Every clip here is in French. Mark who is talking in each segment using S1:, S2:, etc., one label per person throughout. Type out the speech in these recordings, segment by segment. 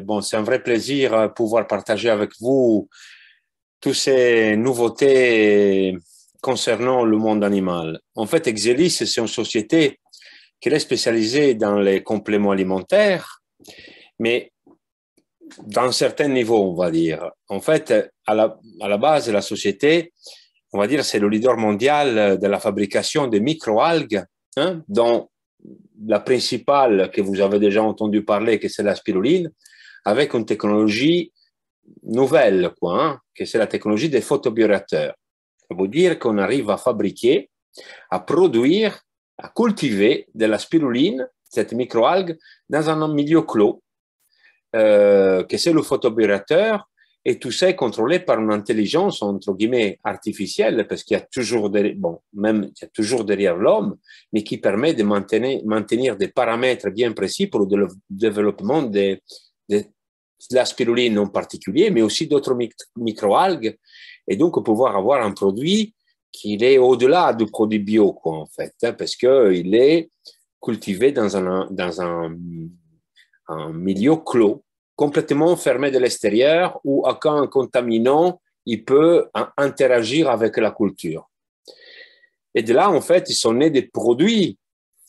S1: bon, c'est un vrai plaisir de euh, pouvoir partager avec vous toutes ces nouveautés concernant le monde animal. En fait, Exelis, c'est une société qui est spécialisée dans les compléments alimentaires, mais dans certains niveaux, on va dire. En fait, à la, à la base, la société, on va dire, c'est le leader mondial de la fabrication des microalgues, hein, dont la principale que vous avez déjà entendu parler, que c'est la spiruline, avec une technologie nouvelle, quoi, hein, que c'est la technologie des photobioréacteurs. Ça veut dire qu'on arrive à fabriquer, à produire, à cultiver de la spiruline, cette microalgue, dans un milieu clos, euh, que c'est le photoburateur et tout ça est contrôlé par une intelligence entre guillemets artificielle parce qu'il y a toujours bon même il y a toujours derrière l'homme mais qui permet de maintenir, maintenir des paramètres bien précis pour le développement des, de, la spiruline en particulier, mais aussi d'autres microalgues, et donc pouvoir avoir un produit qui est au-delà du produit bio, quoi, en fait, hein, parce qu'il est cultivé dans un, dans un, milieu clos, complètement fermé de l'extérieur, où aucun contaminant il peut hein, interagir avec la culture. Et de là, en fait, ils sont nés des produits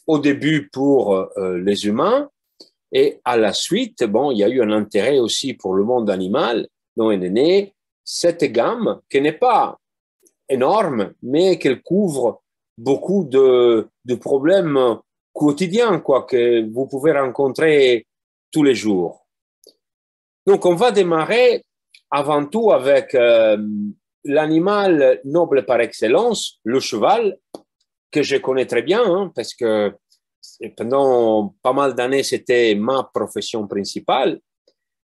S1: au début pour euh, les humains, et à la suite, bon, il y a eu un intérêt aussi pour le monde animal, dont est née cette gamme qui n'est pas énorme, mais qu'elle couvre beaucoup de, problèmes quotidiens, quoi, que vous pouvez rencontrer tous les jours. Donc, on va démarrer avant tout avec euh, l'animal noble par excellence, le cheval, que je connais très bien, hein, parce que pendant pas mal d'années, c'était ma profession principale.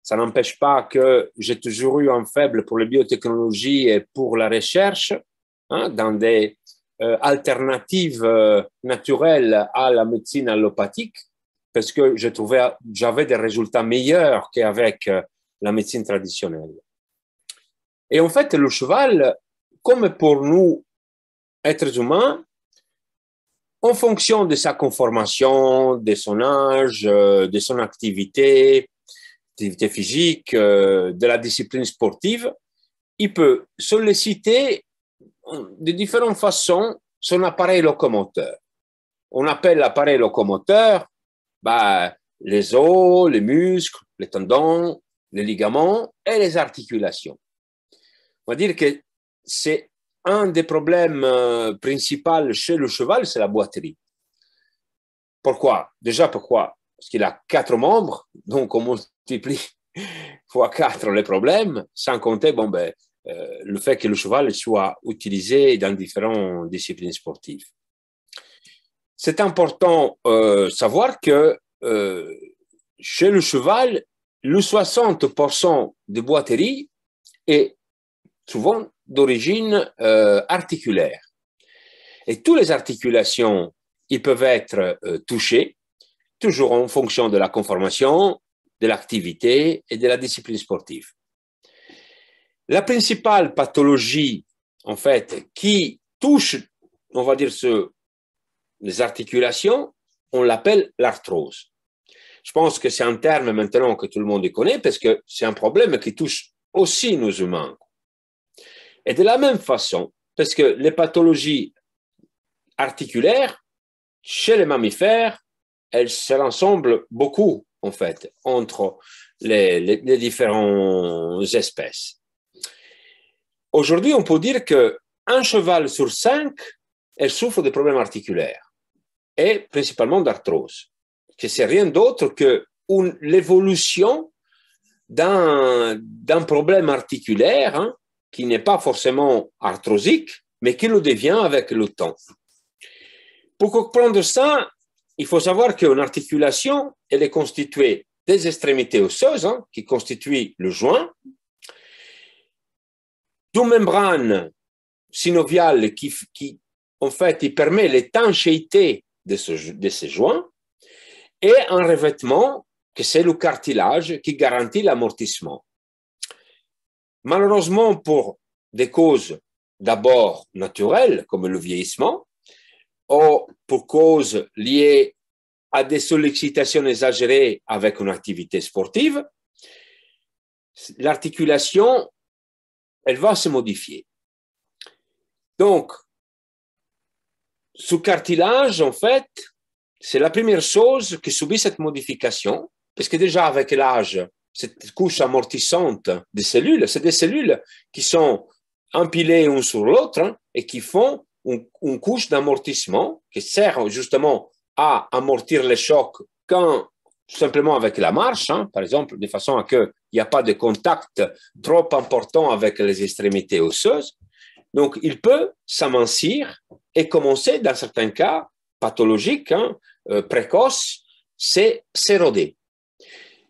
S1: Ça n'empêche pas que j'ai toujours eu un faible pour les biotechnologies et pour la recherche hein, dans des euh, alternatives euh, naturelles à la médecine allopathique, parce que je j'avais des résultats meilleurs qu'avec euh, la médecine traditionnelle. Et en fait, le cheval, comme pour nous, êtres humains, en fonction de sa conformation, de son âge, euh, de son activité, physique, euh, de la discipline sportive, il peut solliciter euh, de différentes façons son appareil locomoteur. On appelle l'appareil locomoteur bah, les os, les muscles, les tendons, les ligaments et les articulations. On va dire que c'est un des problèmes euh, principaux chez le cheval, c'est la boiterie. Pourquoi Déjà, pourquoi Parce qu'il a quatre membres, donc on multiplie fois quatre les problèmes, sans compter bon, ben, euh, le fait que le cheval soit utilisé dans différentes disciplines sportives. C'est important de euh, savoir que chez le cheval, le 60% de boiterie est souvent d'origine euh, articulaire. Et toutes les articulations, ils peuvent être euh, touchées, toujours en fonction de la conformation, de l'activité et de la discipline sportive. La principale pathologie, en fait, qui touche, on va dire, ce, les articulations, on l'appelle l'arthrose. Je pense que c'est un terme maintenant que tout le monde connaît parce que c'est un problème qui touche aussi nos humains. Et de la même façon, parce que les pathologies articulaires, chez les mammifères, elles se ressemblent beaucoup, en fait, entre les, différentes espèces. Aujourd'hui, on peut dire que un cheval sur cinq, elle souffre de problèmes articulaires et principalement d'arthrose, que c'est rien d'autre que l'évolution d'un problème articulaire hein, qui n'est pas forcément arthrosique, mais qui le devient avec le temps. Pour comprendre ça, il faut savoir qu'une articulation, elle est constituée des extrémités osseuses, hein, qui constituent le joint, d'une membrane synoviale qui, en fait, il permet l'étanchéité de, ce, de ces joints, et un revêtement que c'est le cartilage qui garantit l'amortissement malheureusement pour des causes d'abord naturelles, comme le vieillissement, ou pour causes liées à des sollicitations exagérées avec une activité sportive, l'articulation, elle va se modifier. Donc, sous cartilage, en fait, c'est la première chose qui subit cette modification, parce que déjà avec l'âge, cette couche amortissante des cellules, c'est des cellules qui sont empilées une sur l'autre hein, et qui font une, couche d'amortissement qui sert justement à amortir les chocs quand simplement avec la marche, hein, par exemple, de façon à qu'il n'y a pas de contact trop important avec les extrémités osseuses. Donc, il peut s'amincir et commencer, dans certains cas pathologiques, hein, euh, précoces, c'est s'éroder.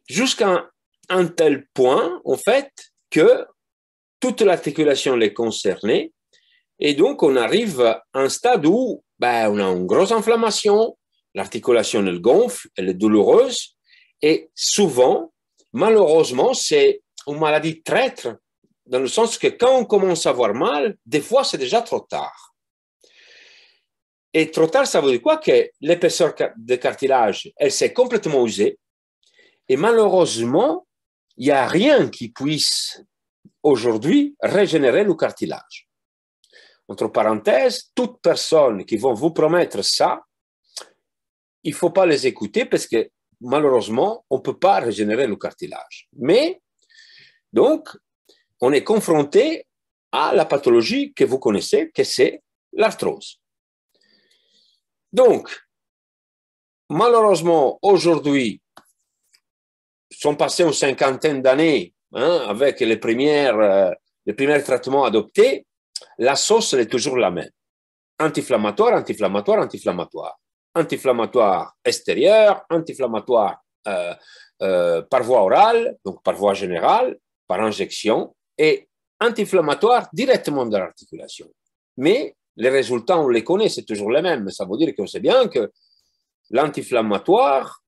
S1: Jusqu'à un tel point, en fait, que toute l'articulation est concernée. Et donc, on arrive à un stade où ben, on a une grosse inflammation, l'articulation, elle gonfle, elle est douloureuse. Et souvent, malheureusement, c'est une maladie traître, dans le sens que quand on commence à avoir mal, des fois, c'est déjà trop tard. Et trop tard, ça veut dire quoi Que l'épaisseur de cartilage, elle s'est complètement usée. Et malheureusement, il n'y a rien qui puisse aujourd'hui régénérer le cartilage. Entre parenthèses, toute personne qui va vous promettre ça, il ne faut pas les écouter parce que malheureusement, on ne peut pas régénérer le cartilage. Mais, donc, on est confronté à la pathologie que vous connaissez, que c'est l'arthrose. Donc, malheureusement, aujourd'hui, sont passés une cinquantaine d'années hein, avec les, premières, euh, premiers traitements adoptés, la sauce est toujours la même. Anti-inflammatoire, anti-inflammatoire, anti-inflammatoire. Anti-inflammatoire extérieur, anti-inflammatoire euh, euh, par voie orale, donc par voie générale, par injection, et anti-inflammatoire directement dans l'articulation. Mais les résultats, on les connaît, c'est toujours les mêmes. Ça veut dire qu'on sait bien que l'anti-inflammatoire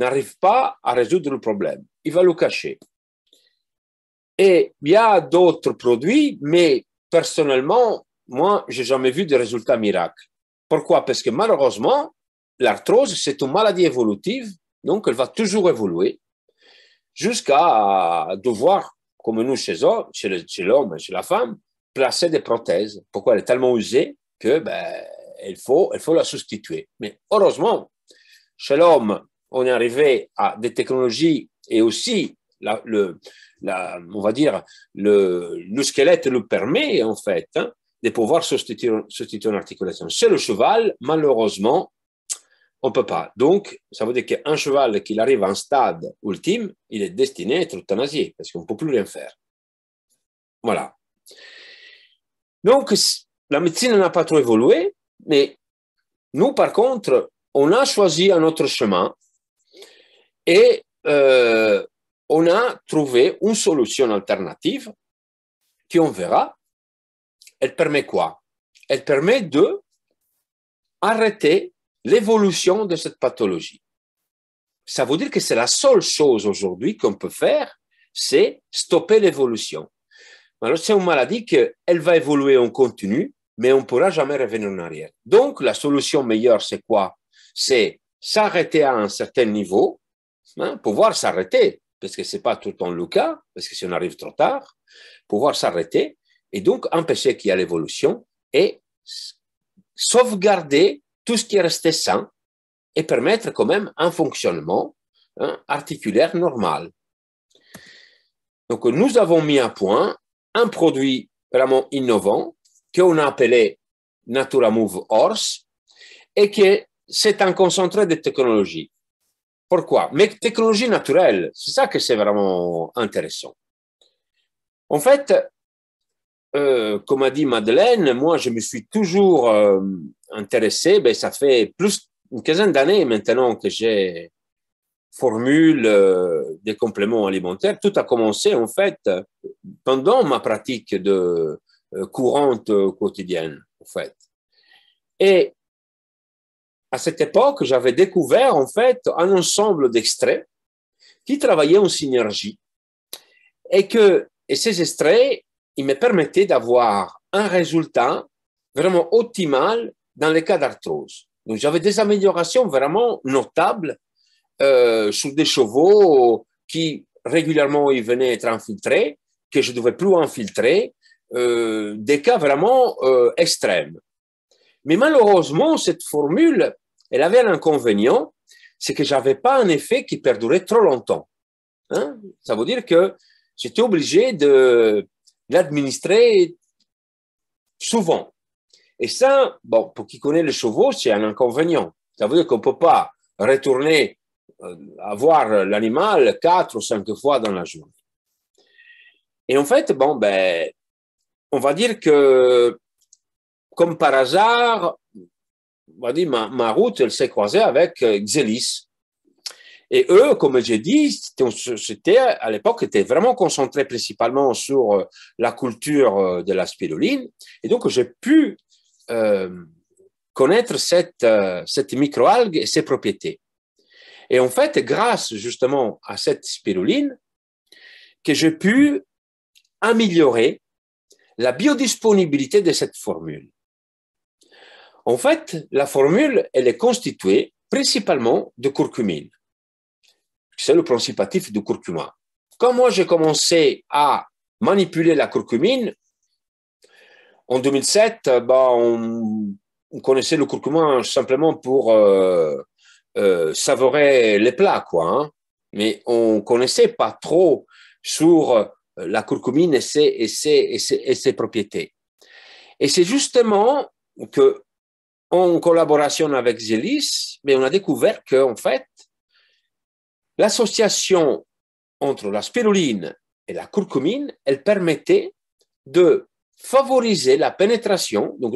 S1: n'arrive pas à résoudre le problème. Il va le cacher. Et il y a d'autres produits, mais personnellement, moi, j'ai jamais vu de résultat miracle. Pourquoi Parce que malheureusement, l'arthrose, c'est une maladie évolutive, donc elle va toujours évoluer jusqu'à devoir, comme nous chez l'homme et chez la femme, placer des prothèses. Pourquoi elle est tellement usée que ben, il faut, il faut la substituer. Mais heureusement, chez l'homme, on est arrivé à des technologies et aussi, le, on va dire, le, squelette le permet, en fait, hein, de pouvoir substituer, substituer une articulation. C'est le cheval, malheureusement, on ne peut pas. Donc, ça veut dire qu'un cheval qui arrive à un stade ultime, il est destiné à être euthanasié, parce qu'on ne peut plus rien faire. Voilà. Donc, la médecine n'a pas trop évolué, mais nous, par contre, on a choisi un autre chemin et euh, on a trouvé une solution alternative qui, on verra, elle permet quoi Elle permet de arrêter l'évolution de cette pathologie. Ça veut dire que c'est la seule chose aujourd'hui qu'on peut faire, c'est stopper l'évolution. Alors c'est une maladie qu'elle va évoluer en continu, mais on ne pourra jamais revenir en arrière. Donc la solution meilleure, c'est quoi C'est s'arrêter à un certain niveau, Hein, pouvoir s'arrêter, parce que ce n'est pas tout le temps le cas, parce que si on arrive trop tard, pouvoir s'arrêter et donc empêcher qu'il y ait l'évolution et sauvegarder tout ce qui est resté sain et permettre quand même un fonctionnement hein, articulaire normal. Donc nous avons mis à point un produit vraiment innovant qu'on a appelé Natura Move Horse et que c'est un concentré de technologie. Pourquoi Mais technologie naturelle, c'est ça que c'est vraiment intéressant. En fait, euh, comme a dit Madeleine, moi je me suis toujours euh, intéressé, ben, ça fait plus une quinzaine d'années maintenant que j'ai formule euh, des compléments alimentaires. Tout a commencé en fait pendant ma pratique de courante quotidienne en fait. Et à cette époque, j'avais découvert en fait un ensemble d'extraits qui travaillaient en synergie et que et ces extraits, ils me permettaient d'avoir un résultat vraiment optimal dans les cas d'arthrose. Donc j'avais des améliorations vraiment notables euh, sur des chevaux qui régulièrement ils venaient être infiltrés, que je ne devais plus infiltrer, euh, des cas vraiment euh, extrêmes. Mais malheureusement, cette formule, elle avait un inconvénient, c'est que j'avais pas un effet qui perdurait trop longtemps. Hein? Ça veut dire que j'étais obligé de l'administrer souvent. Et ça, bon, pour qui connaît les chevaux, c'est un inconvénient. Ça veut dire qu'on ne peut pas retourner euh, avoir l'animal quatre ou cinq fois dans la journée. Et en fait, bon, ben, on va dire que comme par hasard, dit, ma, route, elle s'est croisée avec euh, Xelis. Et eux, comme j'ai dit, c'était à l'époque, étaient vraiment concentrés principalement sur euh, la culture euh, de la spiruline. Et donc, j'ai pu connaître cette, cette microalgue et ses propriétés. Et en fait, grâce justement à cette spiruline, que j'ai pu améliorer la biodisponibilité de cette formule. En fait, la formule, elle est constituée principalement de curcumine. C'est le principatif du curcuma. Quand moi j'ai commencé à manipuler la curcumine, en 2007, bah, on, connaissait le curcuma simplement pour euh, euh, savourer les plats, quoi. Hein. Mais on ne connaissait pas trop sur euh, la curcumine et et ses, et ses propriétés. Et c'est justement que en collaboration avec Zélis, mais on a découvert que, en fait, l'association entre la spiruline et la curcumine, elle permettait de favoriser la pénétration, donc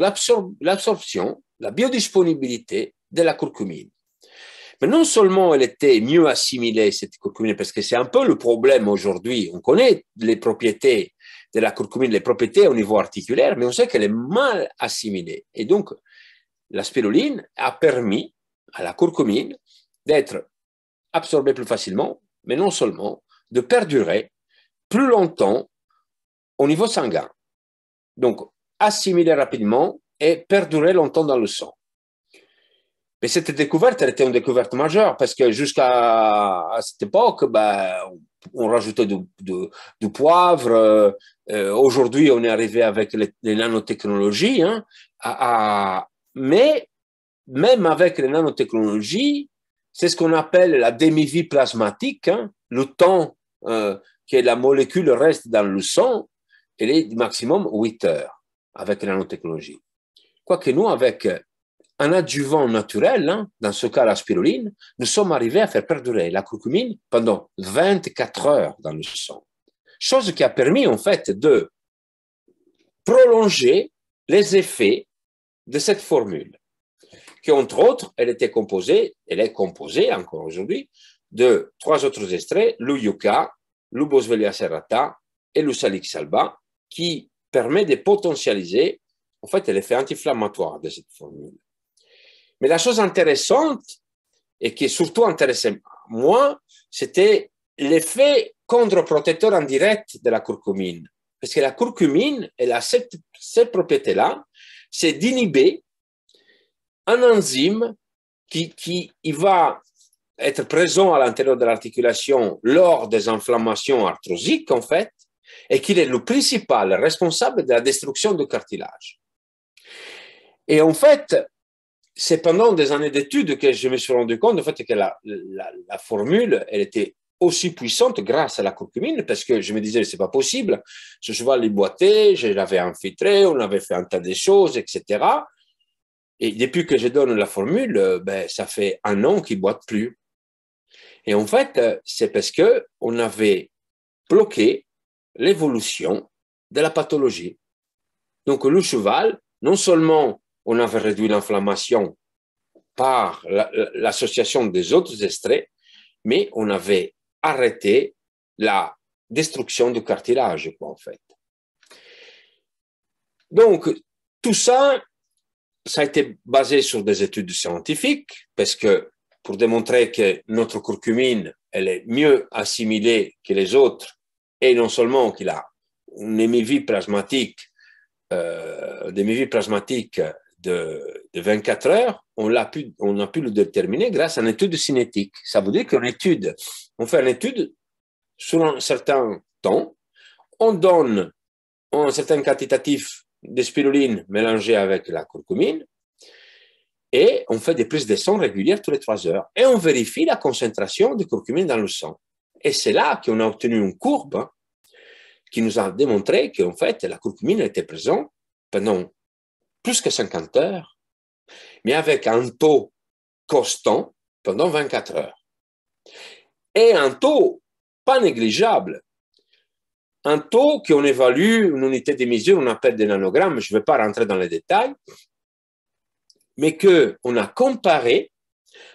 S1: l'absorption, la biodisponibilité de la curcumine. Mais non seulement elle était mieux assimilée, cette curcumine, parce que c'est un peu le problème aujourd'hui. On connaît les propriétés de la curcumine, les propriétés au niveau articulaire, mais on sait qu'elle est mal assimilée. Et donc, la spiruline a permis à la curcumine d'être absorbée plus facilement, mais non seulement, de perdurer plus longtemps au niveau sanguin. Donc, assimiler rapidement et perdurer longtemps dans le sang. Mais cette découverte, elle était une découverte majeure parce que jusqu'à cette époque, ben, on rajoutait du, poivre. Euh, euh, aujourd'hui, on est arrivé avec les, nanotechnologies hein, à, mais même avec les nanotechnologies, c'est ce qu'on appelle la demi-vie plasmatique, hein, le temps euh, que la molécule reste dans le sang, elle est maximum 8 heures avec les nanotechnologies. Quoique nous, avec un adjuvant naturel, hein, dans ce cas la spiruline, nous sommes arrivés à faire perdurer la curcumine pendant 24 heures dans le sang. Chose qui a permis en fait de prolonger les effets de cette formule, qui entre autres, elle était composée, elle est composée encore aujourd'hui, de trois autres extraits, l'Uyuka, l'Ubosvelia serrata et l'Usalik salba, qui permet de potentialiser, en fait, l'effet anti-inflammatoire de cette formule. Mais la chose intéressante, et qui surtout intéressait moi, c'était l'effet contre-protecteur indirect de la curcumine. Parce que la curcumine, elle a cette propriété-là c'est d'inhiber un enzyme qui, qui va être présent à l'intérieur de l'articulation lors des inflammations arthrosiques, en fait, et qui est le principal responsable de la destruction du cartilage. Et en fait, c'est pendant des années d'études que je me suis rendu compte en fait, que la, la formule, elle était aussi puissante grâce à la curcumine, parce que je me disais, c'est pas possible. Ce cheval, il boitait, je l'avais infiltré, on avait fait un tas de choses, etc. Et depuis que je donne la formule, euh, ben, ça fait un an qu'il boite plus. Et en fait, euh, c'est parce que on avait bloqué l'évolution de la pathologie. Donc, le cheval, non seulement on avait réduit l'inflammation par l'association des autres extraits, mais on avait arrêter la destruction du cartilage, en fait. Donc, tout ça, ça a été basé sur des études scientifiques, parce que pour démontrer que notre curcumine, elle est mieux assimilée que les autres, et non seulement qu'il a une demi-vie plasmatique, euh, plasmatique de de 24 heures, on, l'a pu, on a pu le déterminer grâce à une étude cinétique. Ça veut dire qu'on étude, on fait une étude sur un certain temps, on donne un certain quantitatif de spiruline mélangée avec la curcumine, et on fait des prises de sang régulières tous les trois heures. Et on vérifie la concentration de curcumine dans le sang. Et c'est là qu'on a obtenu une courbe hein, qui nous a démontré qu'en fait, la curcumine était présente pendant plus que 50 heures mais avec un taux constant pendant 24 heures. Et un taux pas négligeable, un taux qu'on évalue, une unité de mesure, on appelle des nanogrammes, je ne vais pas rentrer dans les détails, mais qu'on a comparé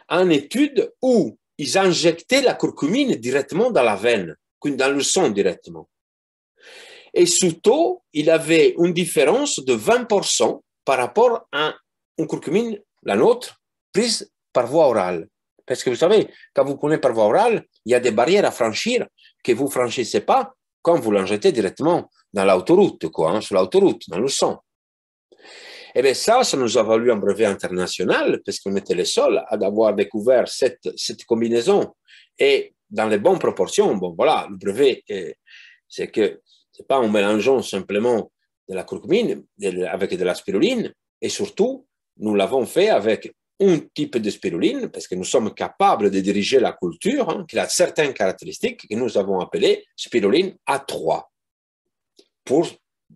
S1: à une étude où ils injectaient la curcumine directement dans la veine, dans le sang directement. Et ce taux, il avait une différence de 20% par rapport à un une curcumine, la nôtre, prise par voie orale. Parce que vous savez, quand vous prenez par voie orale, il y a des barrières à franchir que vous franchissez pas quand vous l'injectez directement dans l'autoroute, quoi, hein, sur l'autoroute, dans le sang. Et eh bien, ça, ça nous a valu un brevet international, parce qu'on était les seuls à avoir découvert cette, cette combinaison. Et dans les bonnes proportions, bon, voilà, le brevet, c'est que c'est pas en mélangeant simplement de la curcumine avec de la spiruline, et surtout nous l'avons fait avec un type de spiruline, parce que nous sommes capables de diriger la culture, hein, qui a certaines caractéristiques que nous avons appelé spiruline A3, pour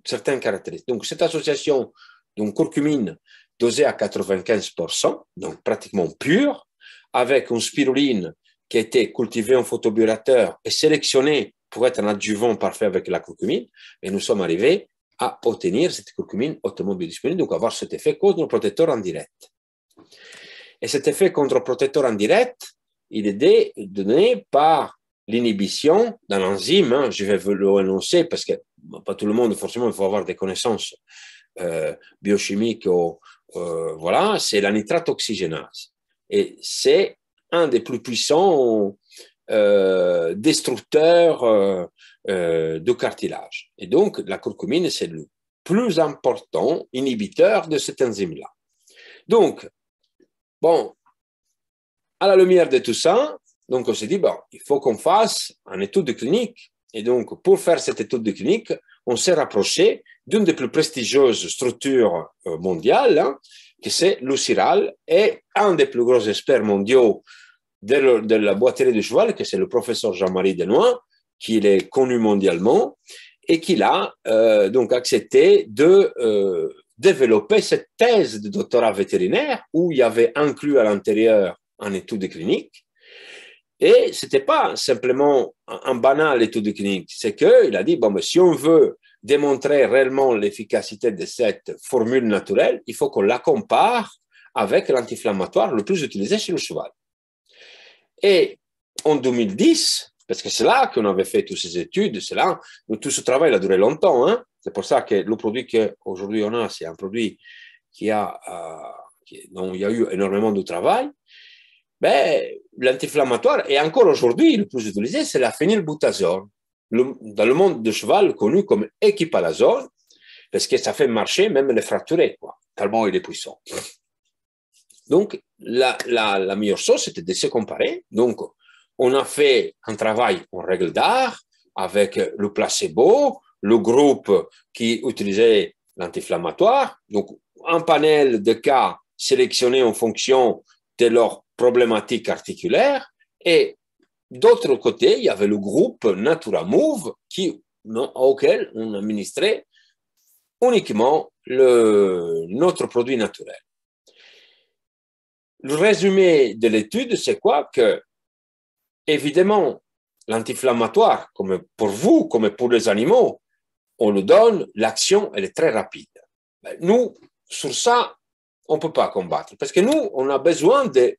S1: certaines caractéristiques. Donc, cette association d'une curcumine dosée à 95%, donc pratiquement pure, avec une spiruline qui a été cultivée en photoburateur et sélectionnée pour être un adjuvant parfait avec la curcumine, et nous sommes arrivés à obtenir cette curcumine automobile biodisponible, donc avoir cet effet contre-protecteur en direct. Et cet effet contre-protecteur direct, il est donné par l'inhibition d'un enzyme, hein. je vais le renoncer parce que pas tout le monde, forcément, il faut avoir des connaissances euh, biochimiques. Euh, voilà, c'est la nitrate oxygénase. Et c'est un des plus puissants euh, destructeurs euh, de cartilage. Et donc, la curcumine, c'est le plus important inhibiteur de cette enzyme-là. Donc, bon, à la lumière de tout ça, donc on s'est dit, bon, il faut qu'on fasse un étude de clinique. Et donc, pour faire cette étude de clinique, on s'est rapproché d'une des plus prestigieuses structures euh, mondiales, hein, que c'est l'UCIRAL, et un des plus gros experts mondiaux de, la boiterie du cheval, que c'est le professeur Jean-Marie Denois, qu'il est connu mondialement et qu'il a euh, donc accepté de euh, développer cette thèse de doctorat vétérinaire où il y avait inclus à l'intérieur un étude clinique. Et ce n'était pas simplement un, banal étude clinique, c'est qu'il a dit, bon, mais si on veut démontrer réellement l'efficacité de cette formule naturelle, il faut qu'on la compare avec l'anti-inflammatoire le plus utilisé chez le cheval. Et en 2010, parce que c'est là qu'on avait fait toutes ces études, c'est là, tout ce travail a duré longtemps. Hein. c'est pour ça que le produit qu'aujourd'hui on a, c'est un produit qui a, euh, dont il y a eu énormément de travail. Ben, l'anti-inflammatoire, et encore aujourd'hui, le plus utilisé, c'est la phénylbutazone. dans le monde de cheval, connu comme équipalazole, parce que ça fait marcher même les fracturés, quoi, tellement il est puissant. Donc, la, la meilleure chose, c'était de se comparer. Donc, on a fait un travail en règle d'art avec le placebo, le groupe qui utilisait l'anti-inflammatoire, donc un panel de cas sélectionnés en fonction de leur problématique articulaire. Et d'autre côté, il y avait le groupe Natura Move qui, auquel on administrait uniquement notre produit naturel. Le résumé de l'étude, c'est quoi Que Évidemment, l'anti-inflammatoire, comme pour vous, comme pour les animaux, on le donne, l'action, elle est très rapide. Ben, nous, sur ça, on ne peut pas combattre, parce que nous, on a besoin de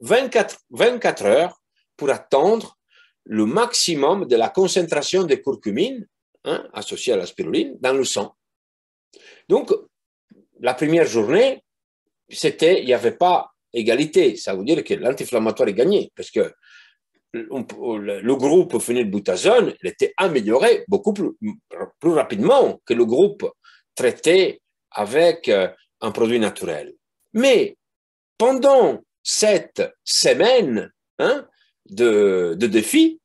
S1: 24, heures pour attendre le maximum de la concentration de curcumine hein, associée à la spiruline dans le sang. Donc, la première journée, c'était, il n'y avait pas égalité. Ça veut dire que l'anti-inflammatoire est gagné, parce que Oh, le groupe phénylbutazone il était amélioré beaucoup plus, rapidement que le groupe traité avec euh, un produit naturel. Mais pendant cette semaine hein, de, de défi,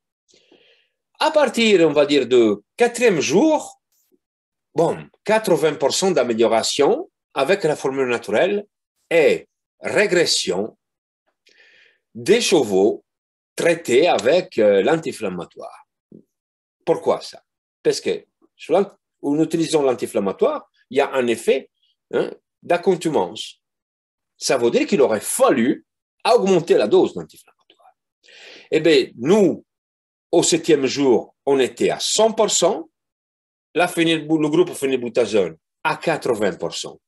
S1: à partir, on va dire, du quatrième jour, bon, 80% d'amélioration avec la formule naturelle et régression des chevaux traité avec l'antiflammatoire. Euh, l'anti-inflammatoire. Pourquoi ça Parce que en utilisant l'anti-inflammatoire, il y a un effet hein, Ça veut dire qu'il aurait fallu augmenter la dose d'anti-inflammatoire. Eh bien, nous, au septième jour, on était à 100%, le groupe phénylbutazone à 80%.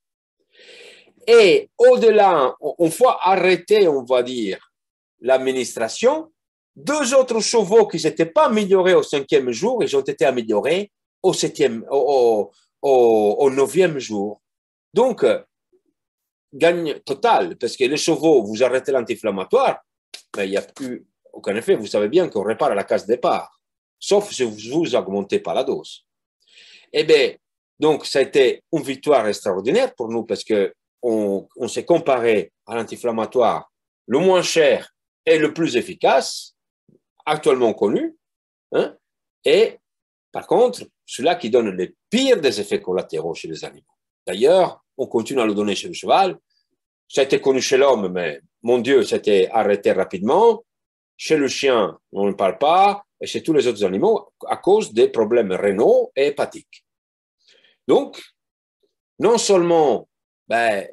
S1: Et au-delà, on faut arrêter, on va dire, l'administration deux autres chevaux qui n'étaient pas améliorés au cinquième jour, ils ont été améliorés au septième, au, neuvième jour. Donc, euh, gagne total, parce que les chevaux, vous arrêtez l'anti-inflammatoire, mais ben, il n'y a plus aucun effet. Vous savez bien qu'on répare à la case départ, sauf si vous augmentez pas la dose. Eh bien, donc, ça a été une victoire extraordinaire pour nous, parce que on s'est comparé à l'anti-inflammatoire le moins cher et le plus efficace, actuellement connu. Hein, et par contre, celui-là qui donne les pires des effets collatéraux chez les animaux. D'ailleurs, on continue à le donner chez le cheval. Ça a été connu chez l'homme, mais mon Dieu, été arrêté rapidement. Chez le chien, on ne parle pas, et chez tous les autres animaux, à cause des problèmes rénaux et hépatiques. Donc, non seulement ben,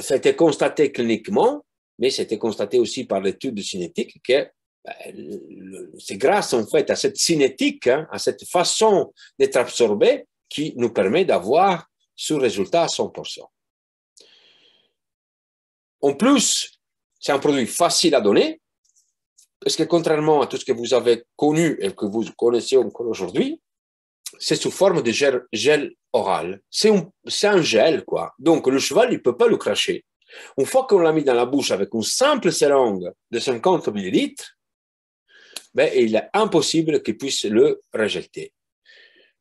S1: c'était constaté cliniquement, mais c'était constaté aussi par l'étude cinétique que bah, c'est grâce en fait à cette cinétique, hein, à cette façon d'être absorbée qui nous permet d'avoir ce résultat à 100%. En plus, c'est un produit facile à donner, parce que contrairement à tout ce que vous avez connu et que vous connaissez encore aujourd'hui, c'est sous forme de gel, oral. C'est un, un, gel, quoi. Donc, le cheval, il ne peut pas le cracher. Une fois qu'on l'a mis dans la bouche avec une simple seringue de 50 millilitres, ben, il est impossible qu'il puissent le rejeter.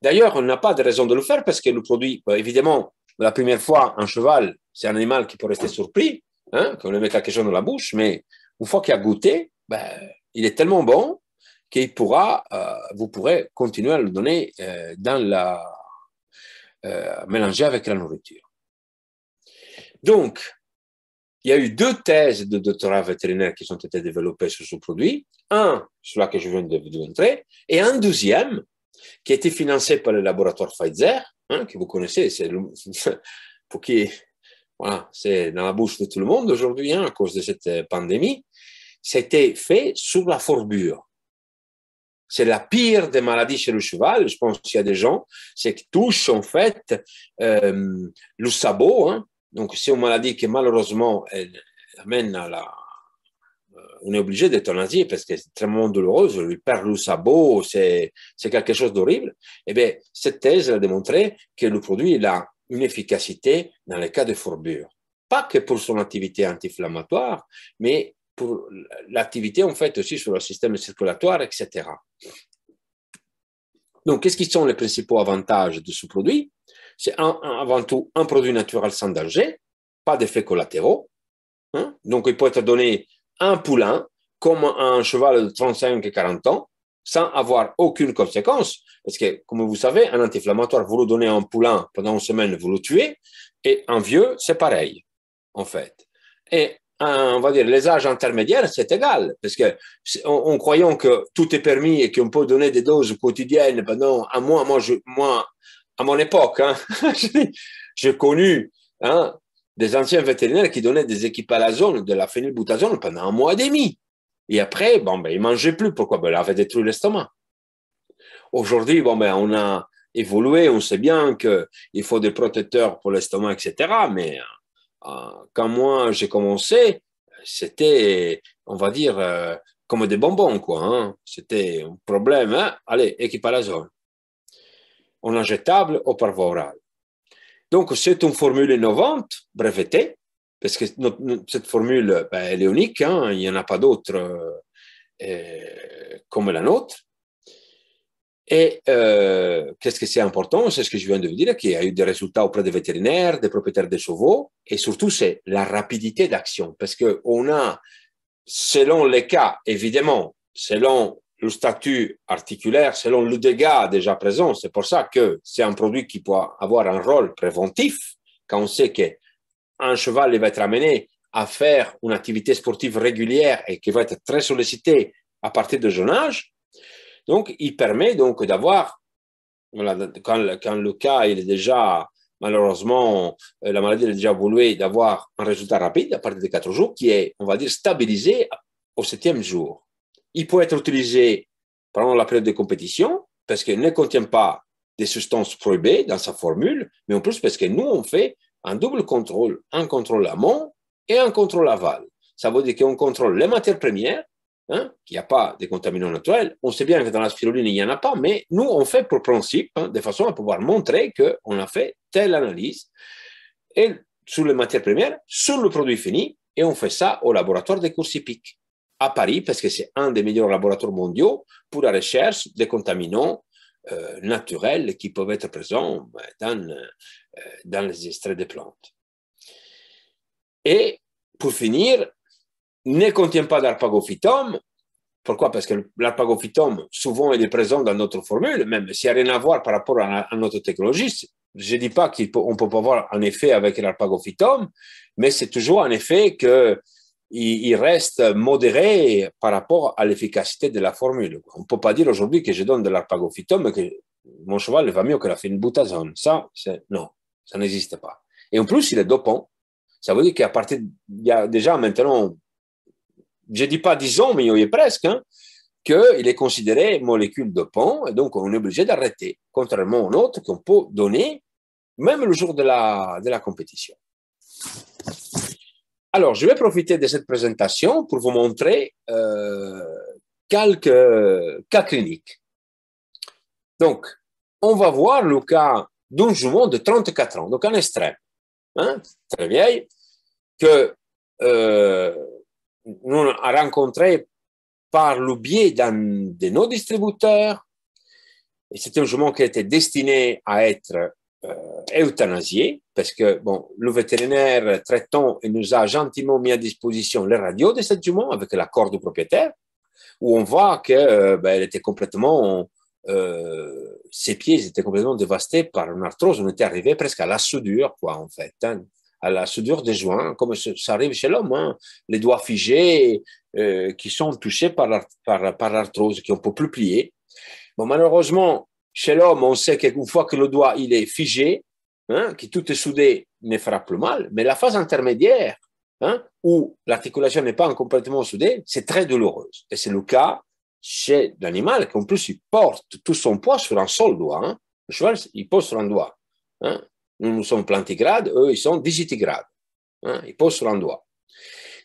S1: D'ailleurs, on n'a pas de raison de le faire parce que le produit, ben, évidemment, la première fois, un cheval, c'est un animal qui peut rester surpris, hein, qu'on lui met quelque chose dans la bouche, mais une fois qu'il a goûté, ben, il est tellement bon qu'il pourra, euh, vous pourrez continuer à le donner euh, dans la, euh, mélanger avec la nourriture. Donc, il y a eu deux thèses de doctorat vétérinaire qui ont été développées sur ce produit. Un, celui que je viens de vous montrer, et un deuxième, qui a été financé par le laboratoire Pfizer, hein, que vous connaissez, c'est pour qui voilà, c'est dans la bouche de tout le monde aujourd'hui hein, à cause de cette euh, pandémie. C'était fait sous la fourbure. C'est la pire des maladies chez le cheval. Je pense qu'il y a des gens, c'est qui touche en fait euh, le sabot. Hein. Donc c'est une maladie qui malheureusement elle, amène à la euh, on est obligé d'être d'euthanasier parce que c'est extrêmement douloureux, on lui perd le sabot, c'est, quelque chose d'horrible. Eh bien, cette thèse a démontré que le produit a une efficacité dans les cas de fourbure. Pas que pour son activité anti-inflammatoire, mais pour l'activité en fait aussi sur le système circulatoire, etc. Donc, qu'est-ce qui sont les principaux avantages de ce produit C'est avant tout un produit naturel sans danger, pas d'effets collatéraux. Hein. Donc, il peut être donné un poulain, comme un cheval de 35 et 40 ans sans avoir aucune conséquence. Parce que, comme vous savez, un anti-inflammatoire, vous le donnez à un poulain pendant une semaine, vous le tuez. Et un vieux, c'est pareil, en fait. Et on va dire, les âges intermédiaires, c'est égal. Parce que, en, croyant que tout est permis et qu'on peut donner des doses quotidiennes pendant non, à moi, moi à mon époque, hein, j'ai connu hein, des anciens vétérinaires qui donnaient des équipes à la zone, de la phénylbutazone pendant un mois et demi. Et après, bon, ben, ils mangeaient plus. Pourquoi? Ben, ils avaient détruit l'estomac. Aujourd'hui, bon, ben, on a évolué, on sait bien qu'il faut des protecteurs pour l'estomac, etc. Mais euh, quand moi, j'ai commencé, c'était, on va dire, euh, comme des bonbons, quoi. Hein. C'était un problème. Hein. Allez, équipe à la zone. En injectable ou au voie donc, c'est une formule innovante, brevetée, parce que cette formule, ben, elle est unique, hein. il n'y en a pas d'autre euh, euh, comme la nôtre. Et euh, qu'est-ce que c'est important C'est ce que je viens de vous dire, qu'il y a eu des résultats auprès des vétérinaires, des propriétaires des chevaux, et surtout, c'est la rapidité d'action, parce qu'on a, selon les cas, évidemment, selon le statut articulaire selon le dégât déjà présent. C'est pour ça que c'est un produit qui peut avoir un rôle préventif quand on sait qu'un cheval va être amené à faire une activité sportive régulière et qui va être très sollicité à partir de jeune âge. Donc, il permet donc d'avoir, quand, quand, le cas il est déjà, malheureusement, euh, la maladie est déjà évoluée, d'avoir un résultat rapide à partir de quatre jours qui est, on va dire, stabilisé au septième jour il peut être utilisé pendant la période de compétition parce qu'il ne contient pas des substances prohibées dans sa formule, mais en plus parce que nous, on fait un double contrôle, un contrôle amont et un contrôle aval. Ça veut dire qu'on contrôle les matières premières, hein, qu'il n'y a pas de contaminants naturels. On sait bien que dans la spiruline, il n'y en a pas, mais nous, on fait pour principe, hein, de façon à pouvoir montrer qu'on a fait telle analyse et sur les matières premières, sur le produit fini, et on fait ça au laboratoire des courses hippiques à Paris, parce que c'est un des meilleurs laboratoires mondiaux pour la recherche des contaminants euh, naturels qui peuvent être présents ben, dans, euh, dans les extraits des plantes. Et pour finir, ne contient pas d'arpagophytome. Pourquoi Parce que l'arpagophytome, souvent, il est présent dans notre formule, même s'il n'y a rien à voir par rapport à, notre technologie. Je ne dis pas qu'on ne peut pas avoir un effet avec l'arpagophytome, mais c'est toujours un effet que il, reste modéré par rapport à l'efficacité de la formule. On ne peut pas dire aujourd'hui que je donne de l'arpagophytome et que mon cheval va mieux que la finbutazone. Ça, non, ça n'existe pas. Et en plus, il est dopant. Ça veut dire qu'à partir, il y a déjà maintenant, je ne dis pas 10 ans, mais il y est presque, hein, que qu'il est considéré molécule dopant, et donc on est obligé d'arrêter, contrairement aux autres qu'on peut donner, même le jour de la, de la compétition. Alors, je vais profiter de cette présentation pour vous montrer euh, quelques cas cliniques. Donc, on va voir le cas d'un jument de 34 ans, donc un extrême, hein, très vieille, que euh, nous avons rencontré par le biais d'un de nos distributeurs. C'était un jument qui était destiné à être euh, euthanasier, parce que bon, le vétérinaire traitant nous a gentiment mis à disposition les radios de cette jument avec l'accord du propriétaire, où on voit que euh, ben, elle était complètement, euh, ses pieds étaient complètement dévastés par une arthrose. On était arrivé presque à la soudure, quoi, en fait, hein. à la soudure des joints, comme ça arrive chez l'homme, hein. les doigts figés euh, qui sont touchés par l'arthrose, par, l'arthrose, qui on peut plus plier. Bon, malheureusement, chez l'homme, on sait qu'une fois que le doigt il est figé, hein, que tout est soudé, ne fera plus mal, mais la phase intermédiaire, hein, où l'articulation n'est pas complètement soudée, c'est très douloureuse. Et c'est le cas chez l'animal, en plus il porte tout son poids sur un seul doigt. Hein. Le cheval, il pose sur un doigt. Nous, nous sommes plantigrades, eux, ils sont digitigrades. Ils posent sur un doigt.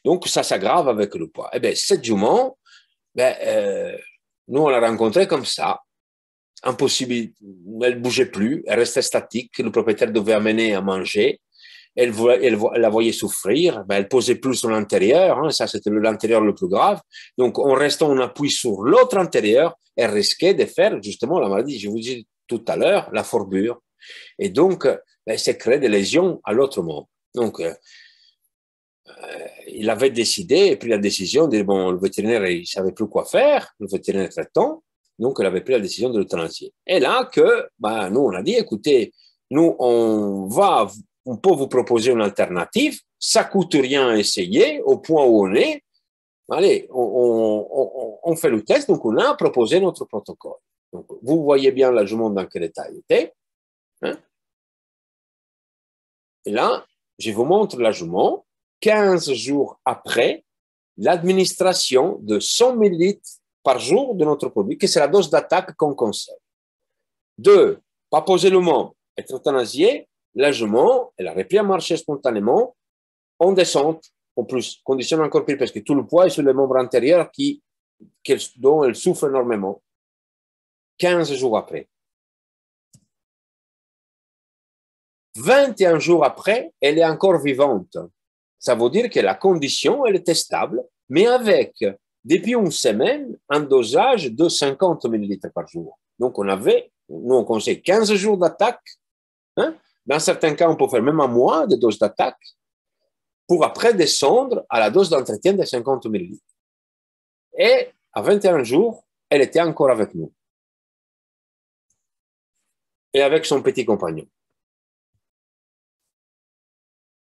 S1: Donc, ça s'aggrave avec le poids. Eh bien, cette jument, ben, euh, nous, on l'a rencontrée comme ça impossible, elle bougeait plus, elle restait statique, le propriétaire devait amener à manger, elle, la voyait souffrir, ben elle posait plus sur l'intérieur, hein, ça c'était l'intérieur le plus grave, donc en restant en appui sur l'autre intérieur, elle risquait de faire justement la maladie, je vous dis tout à l'heure, la fourbure, et donc ben, elle c'est créer des lésions à l'autre membre. Donc, euh, euh, il avait décidé, et la décision, de, bon, le vétérinaire, il savait plus quoi faire, le vétérinaire traitant, donc, elle avait pris la décision de le l'euthanasier. Et là, que, bah, nous, on a dit, écoutez, nous, on va, on peut vous proposer une alternative, ça coûte rien à essayer, au point où on est.
S2: Allez, on, fait le test, donc on a proposé notre protocole. vous voyez bien largement dans quel état il était. Hein. Et là, je vous montre largement, 15 jours après,
S1: l'administration de 100 000 litres par jour de notre produit, que c'est la dose d'attaque qu'on conseille. Deux, pas poser le mot, être euthanasié, largement, elle aurait pu marcher spontanément, en descente, en plus, conditionne encore pire, parce que tout le
S2: poids est sur les membres antérieurs qui, dont elle souffre énormément. 15 jours après. 21 jours après, elle est encore vivante. Ça veut dire que la condition, elle était stable,
S1: mais avec depuis une semaine un dosage de 50 ml par jour. Donc on avait, nous on conseille 15 jours d'attaque. Hein, dans certains cas, on peut faire même un mois de dose d'attaque pour après descendre à la dose d'entretien de 50
S2: ml. Et à 21 jours, elle était encore avec nous. Et avec son petit compagnon.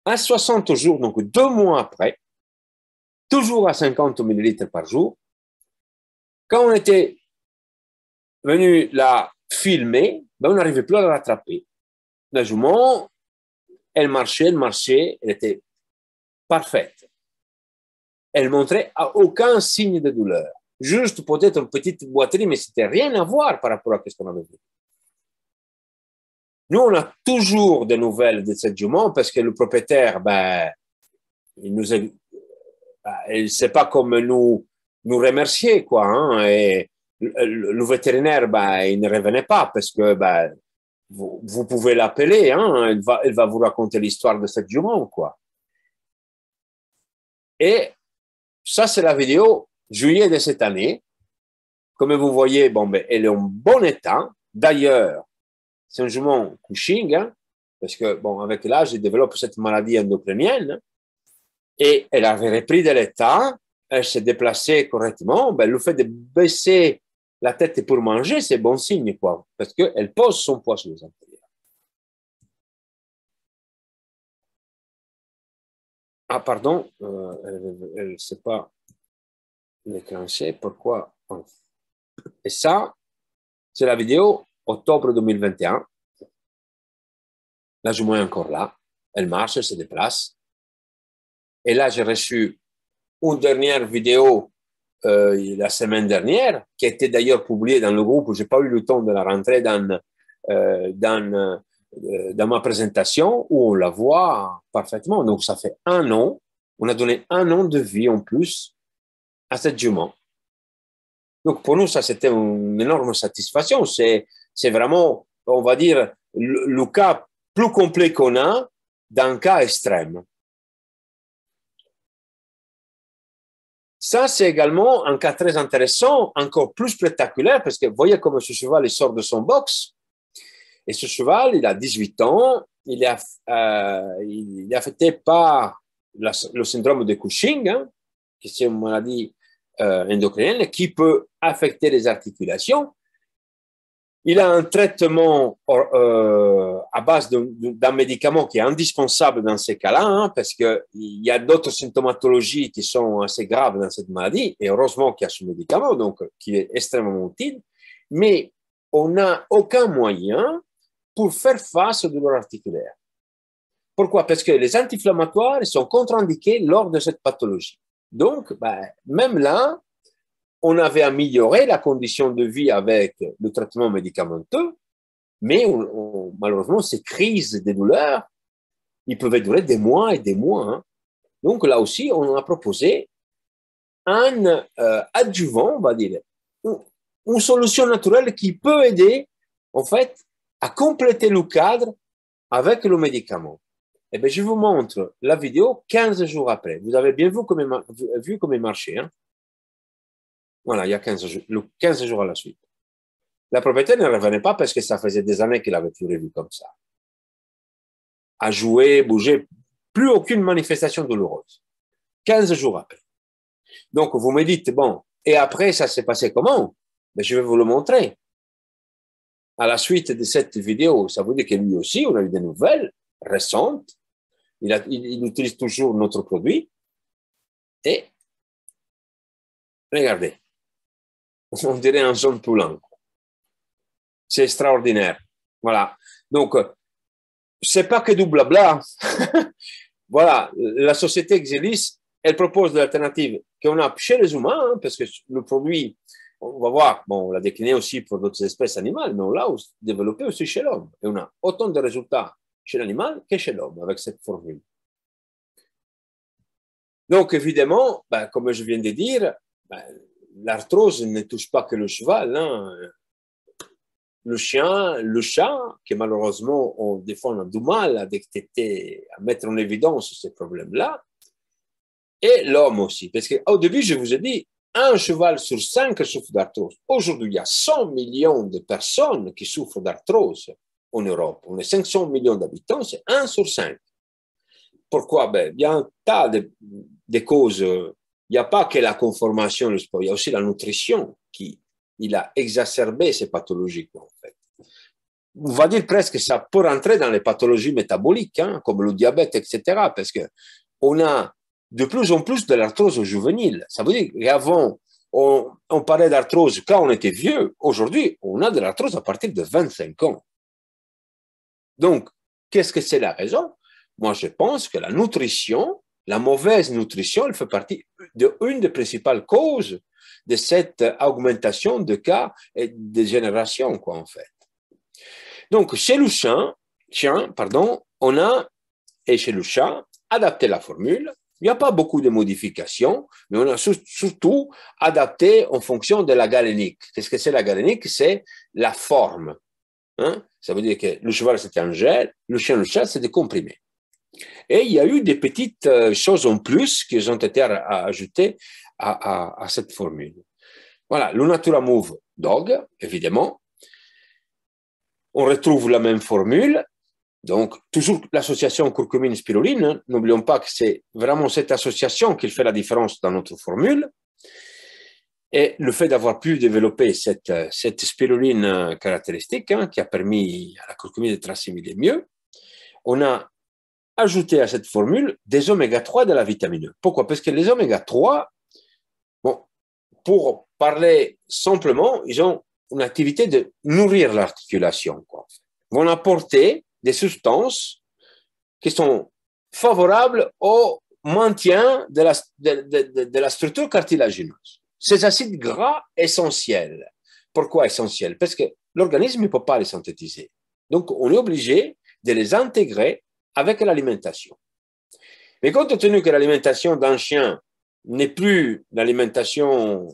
S2: À 60 jours, donc deux mois après, toujours à 50 millilitres par jour. Quand on était venu la filmer, ben on n'arrivait plus à la rattraper. La jument, elle marchait, elle marchait, elle était parfaite. Elle
S1: montrait aucun signe de douleur. Juste peut-être une petite boiterie, mais c'était rien à voir par rapport à ce qu'on avait vu. Nous, on a toujours des nouvelles de cette jument parce que le propriétaire, ben, il nous a bah, c'est pas comme nous, nous remercier, quoi. Hein. Et le, vétérinaire, bah,
S2: il ne revenait pas parce que, bah, vous, pouvez l'appeler, hein? il, va, va vous raconter l'histoire de cette jument, quoi. Et ça, c'est la vidéo juillet de cette année. Comme vous voyez, bon, ben, elle est en
S1: bon état. D'ailleurs, c'est un jument Cushing, hein, parce que, bon, avec l'âge, il développe cette maladie endocrinienne. Hein et elle avait repris de l'état, elle s'est déplacée correctement, ben, le fait de baisser la tête pour manger, c'est bon
S2: signe, quoi, parce qu'elle pose son poids sur les antérieurs. Ah, pardon, euh, elle ne sait pas déclencher, pourquoi Et ça, c'est la vidéo octobre 2021. La je est encore là, elle marche, elle se déplace, et là, j'ai reçu une dernière
S1: vidéo euh, la semaine dernière, qui a été d'ailleurs publiée dans le groupe, je n'ai pas eu le temps de la rentrer euh, euh, dans, ma présentation, où on la voit parfaitement. Donc, ça fait un an, on a donné un an de vie en plus à cette jument. Donc, pour nous, ça, c'était une énorme satisfaction.
S2: C'est, vraiment, on va dire, le, le cas plus complet qu'on a d'un cas extrême. Ça, c'est également un cas très intéressant, encore plus spectaculaire, parce que voyez comment ce
S1: cheval sort de son box. Et ce cheval, il a 18 ans, euh, il est, affecté par le syndrome de Cushing, hein, qui est une maladie euh, endocrinienne qui peut affecter les articulations. Il a un traitement euh, à base d'un médicament qui est indispensable dans ces cas-là, hein, parce qu'il y a d'autres symptomatologies qui sont assez graves dans cette maladie, et heureusement qu'il y a ce médicament, donc qui est extrêmement utile, mais on n'a aucun moyen pour faire face aux douleurs articulaires. Pourquoi Parce que les anti-inflammatoires sont contre-indiqués lors de cette pathologie. Donc, ben, même là, on avait amélioré la condition de vie avec le traitement médicamenteux, mais malheureusement, ces crises des douleurs, ils peuvent durer des mois et des mois. Hein. Donc là aussi, on a proposé un euh, adjuvant, on va dire, une, solution naturelle qui peut aider, en fait, à compléter le cadre avec le médicament. Et eh bien, je vous montre la vidéo 15 jours après. Vous avez bien vu comment, vu,
S2: marchait hein. Voilà, il y a 15 jours, à la suite. La propriétaire ne revenait pas parce que ça faisait des années qu'il avait plus revu comme ça. À
S1: jouer, bouger, plus aucune manifestation douloureuse. 15 jours après. Donc, vous me dites, bon, et après, ça s'est passé comment? Mais ben, je vais vous le montrer. À la suite de cette vidéo, ça veut dire que lui aussi, on a eu des nouvelles récentes.
S2: il utilise toujours notre produit. Et regardez on dirait un sol Toulon. C'est extraordinaire. Voilà. Donc, euh, c'est pas que du blabla.
S1: voilà, la société Xelis, elle propose l'alternative l'alternative qu'on a chez les humains, hein, parce que le produit, on va voir, bon, on l'a décliné aussi pour d'autres espèces animales, mais on l'a développé aussi chez l'homme. Et on a autant de résultats chez l'animal que chez l'homme
S2: avec cette formule. Donc, évidemment, ben, comme je viens de dire, ben, l'arthrose ne touche pas que le cheval. Hein.
S1: Le chien, le chat, qui malheureusement, on, des fois, a du mal à mettre en évidence ces problèmes-là. Et l'homme aussi. Parce qu'au début, je vous ai dit, un cheval sur cinq souffre d'arthrose. Aujourd'hui, il y a 100 millions de personnes qui souffrent d'arthrose en Europe. On est 500 millions d'habitants, c'est un sur cinq. Pourquoi ben, Il y a un tas de, de causes euh, il n'y a pas que la conformation, il y a aussi la nutrition qui a exacerbé ces pathologies. On va dire presque que ça peut rentrer dans les pathologies métaboliques, hein, comme le diabète, etc. Parce que on a de plus en plus de l'arthrose juvénile. Ça veut dire qu'avant, on, on, parlait d'arthrose quand on était vieux. Aujourd'hui, on a de l'arthrose à partir de 25 ans. Donc, qu'est-ce que c'est la raison Moi, je pense que la nutrition la mauvaise nutrition, elle fait partie de une des principales causes de cette augmentation de cas et de générations, quoi, en fait. Donc, chez le chien, pardon, on a, et chez le chat, adapté la formule. Il n'y a pas beaucoup de modifications, mais on a surtout adapté en fonction de la galénique. Qu'est-ce que c'est la galénique C'est la forme. Hein. Ça veut dire que le cheval, c'est un gel, le chien, le chat, c'est des comprimés. Et il y a eu des petites euh, choses en plus qui ont été ajoutées à, cette formule. Voilà, le Natura Move Dog, évidemment. On retrouve la même formule. Donc, toujours l'association curcumine-spiruline. Hein. N'oublions pas que c'est vraiment cette association qui fait la différence dans notre formule. Et le fait d'avoir pu développer cette, spiruline euh, caractéristique hein, qui a permis à la curcumine d'être assimilée mieux, on a ajouter à cette formule des oméga 3 de la vitamine E. Pourquoi Parce que les oméga 3, bon, pour parler simplement, ils ont une activité de nourrir l'articulation. Ils vont apporter des substances qui sont favorables au maintien de la, de, de la structure cartilagineuse. Ces acides gras essentiels. Pourquoi essentiels Parce que l'organisme ne peut pas les synthétiser. Donc, on est obligé de les intégrer avec l'alimentation. Mais compte tenu que l'alimentation d'un chien n'est plus l'alimentation,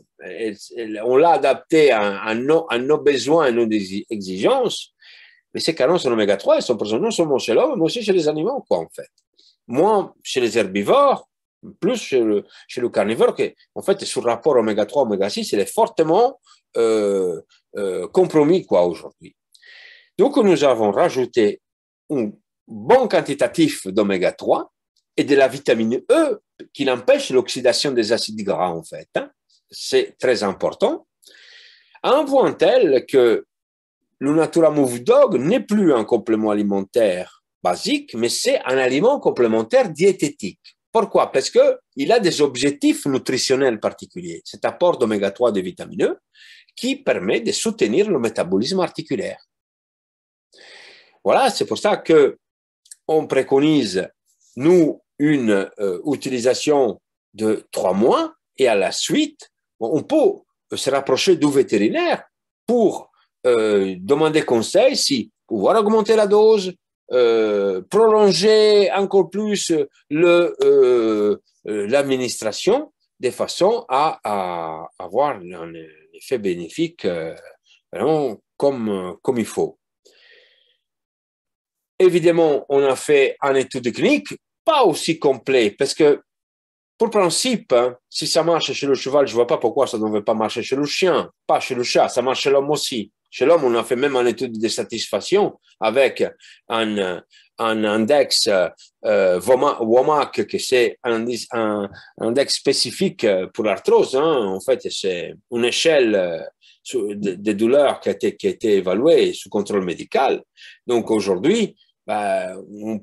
S1: on l'a adaptée à, nos, à, nos, besoins, à nos exigences, mais ces canons sont oméga 3, ils sont présents non seulement chez l'homme, mais aussi chez les animaux, quoi, en fait. Moins chez les herbivores, plus chez le, carnivore, que, en fait, sous rapport oméga 3, oméga 6, il est fortement euh, euh, compromis, quoi, aujourd'hui. Donc, nous avons rajouté un bon quantitatif d'oméga 3 et de la vitamine E qui empêche l'oxydation des acides gras en fait. Hein. C'est très important. en un point tel que le Natura Move Dog n'est plus un complément alimentaire basique, mais c'est un aliment complémentaire diététique. Pourquoi Parce que il a des objectifs nutritionnels particuliers. Cet apport d'oméga 3 de vitamine E qui permet de soutenir le métabolisme articulaire. Voilà, c'est pour ça que on préconise, nous, une euh, utilisation de trois mois et à la suite, on peut se rapprocher du vétérinaire pour euh, demander conseil si pouvoir augmenter la dose, euh, prolonger encore plus l'administration de façon à, avoir un effet bénéfique vraiment comme, comme il faut. Évidemment, on a fait un étude clinique, pas aussi complet, parce que pour principe, hein, si ça marche chez le cheval, je vois pas pourquoi ça ne veut pas marcher chez le chien, pas chez le chat, ça marche chez l'homme aussi. Chez l'homme, on a fait même une étude de satisfaction avec un, un index euh, WOMAC, que c'est un, index spécifique pour l'arthrose. Hein. En fait, c'est une échelle euh, des douleurs qui été, qui a été évaluée sous contrôle médical. Donc aujourd'hui, bah, on,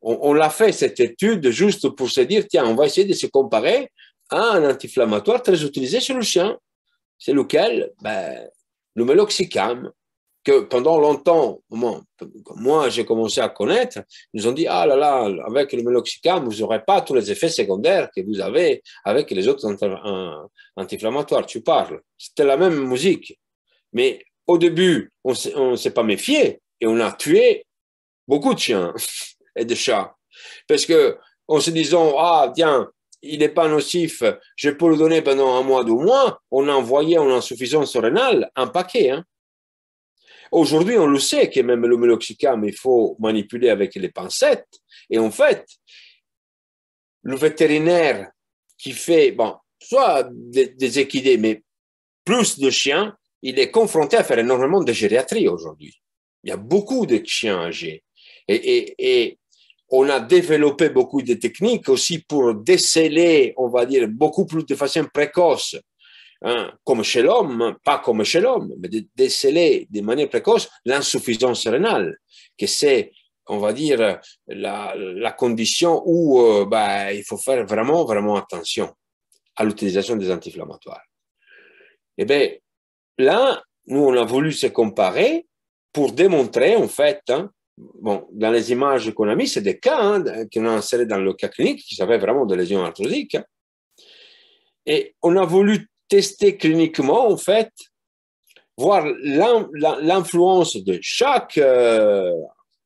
S1: on, l'a fait cette étude juste pour se dire, tiens, on va essayer de se comparer à un anti-inflammatoire très utilisé chez le chien. C'est lequel bah, Le meloxicam, que pendant longtemps, moi, j'ai commencé à connaître, ils nous ont dit, ah là là, avec le meloxicam, vous n'aurez pas tous les effets secondaires que vous avez avec les autres anti-inflammatoires. Tu parles. C'était la même musique. Mais au début, on ne s'est pas méfié et on a tué beaucoup de chiens et de chats. Parce que en se disant, ah, tiens, il n'est pas nocif, je peux le donner pendant un mois, deux mois, on a envoyé en insuffisance rénale un paquet. Hein. Aujourd'hui, on le sait que même l'homéloxicam il faut manipuler avec les pincettes. Et en fait, le vétérinaire qui fait, bon, soit des, des équidés, mais plus de chiens, il est confronté à faire énormément de gériatrie aujourd'hui. Il y a beaucoup de chiens âgés. Et, et, on a développé beaucoup de techniques aussi pour déceler, on va dire, beaucoup plus de façon précoce, hein, comme chez l'homme, hein, pas comme chez l'homme, mais de déceler de manière précoce l'insuffisance rénale, que c'est on va dire, la, la condition où euh, bah, il faut faire vraiment, vraiment attention à l'utilisation des anti-inflammatoires. Eh bien, là, nous, on a voulu se comparer pour démontrer, en fait, hein, dans les images qu'on a mises, c'est des cas hein, qui qu'on a insérés dans le cas clinique, qui avaient vraiment des lésions arthrosiques. Et on a voulu tester cliniquement, en fait, voir l'influence de chaque, euh,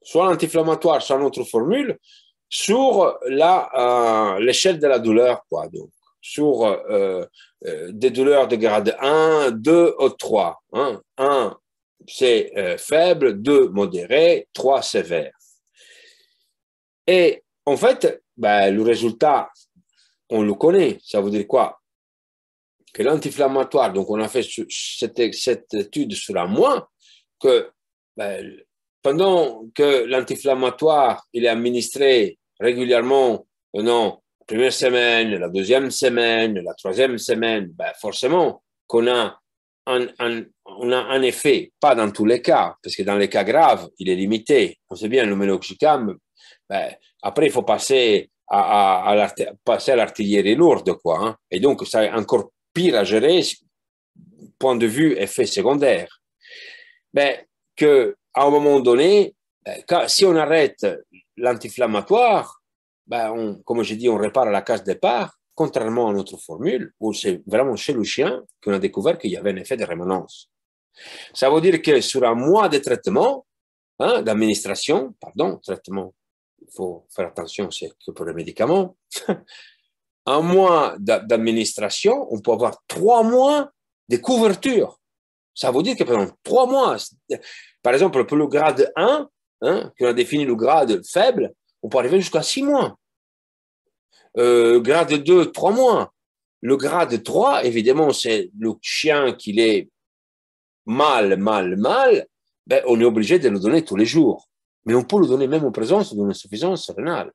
S1: soit l'anti-inflammatoire, soit notre formule, sur euh, l'échelle de la douleur, donc, sur euh, des douleurs de grade 1, 2 ou 3. Hein. 1, c'est euh, faible, deux modéré, trois sévère. Et en fait, bah, le résultat, on le connaît. Ça veut dire quoi Que l'anti-inflammatoire, donc on a fait cette, cette, étude sur la mois, que bah, pendant que l'anti-inflammatoire il est administré régulièrement, euh, non, première semaine, la deuxième semaine, la troisième semaine, bah, forcément qu'on a on a un effet, pas dans tous les cas, parce que dans les cas graves, il est limité. On sait bien, le méloxicam, ben, après, il faut passer à, à, à l'artillerie lourde, quoi. Hein. Et donc, c'est encore pire à gérer, point de vue effet secondaire. Ben, que, à un moment donné, ben, si on arrête l'anti-inflammatoire, ben, comme j'ai dit, on répare la case départ, contrairement à notre formule, où c'est vraiment chez le chien qu'on a découvert qu'il y avait un effet de rémanence. Ça veut dire que sur un mois de traitement, hein, d'administration, pardon, traitement, il faut faire attention, c'est que pour les médicaments, un mois d'administration, on peut avoir trois mois de couverture. Ça veut dire que pendant trois mois, par exemple, pour le grade 1, hein, qu'on a défini le grade faible, on peut arriver jusqu'à six mois. Euh, grade 2, 3 mois. Le grade 3, évidemment, c'est le chien qui est mal, mal, mal, ben, on est obligé de le donner tous les jours. Mais on peut le donner même en présence d'une insuffisance rénale.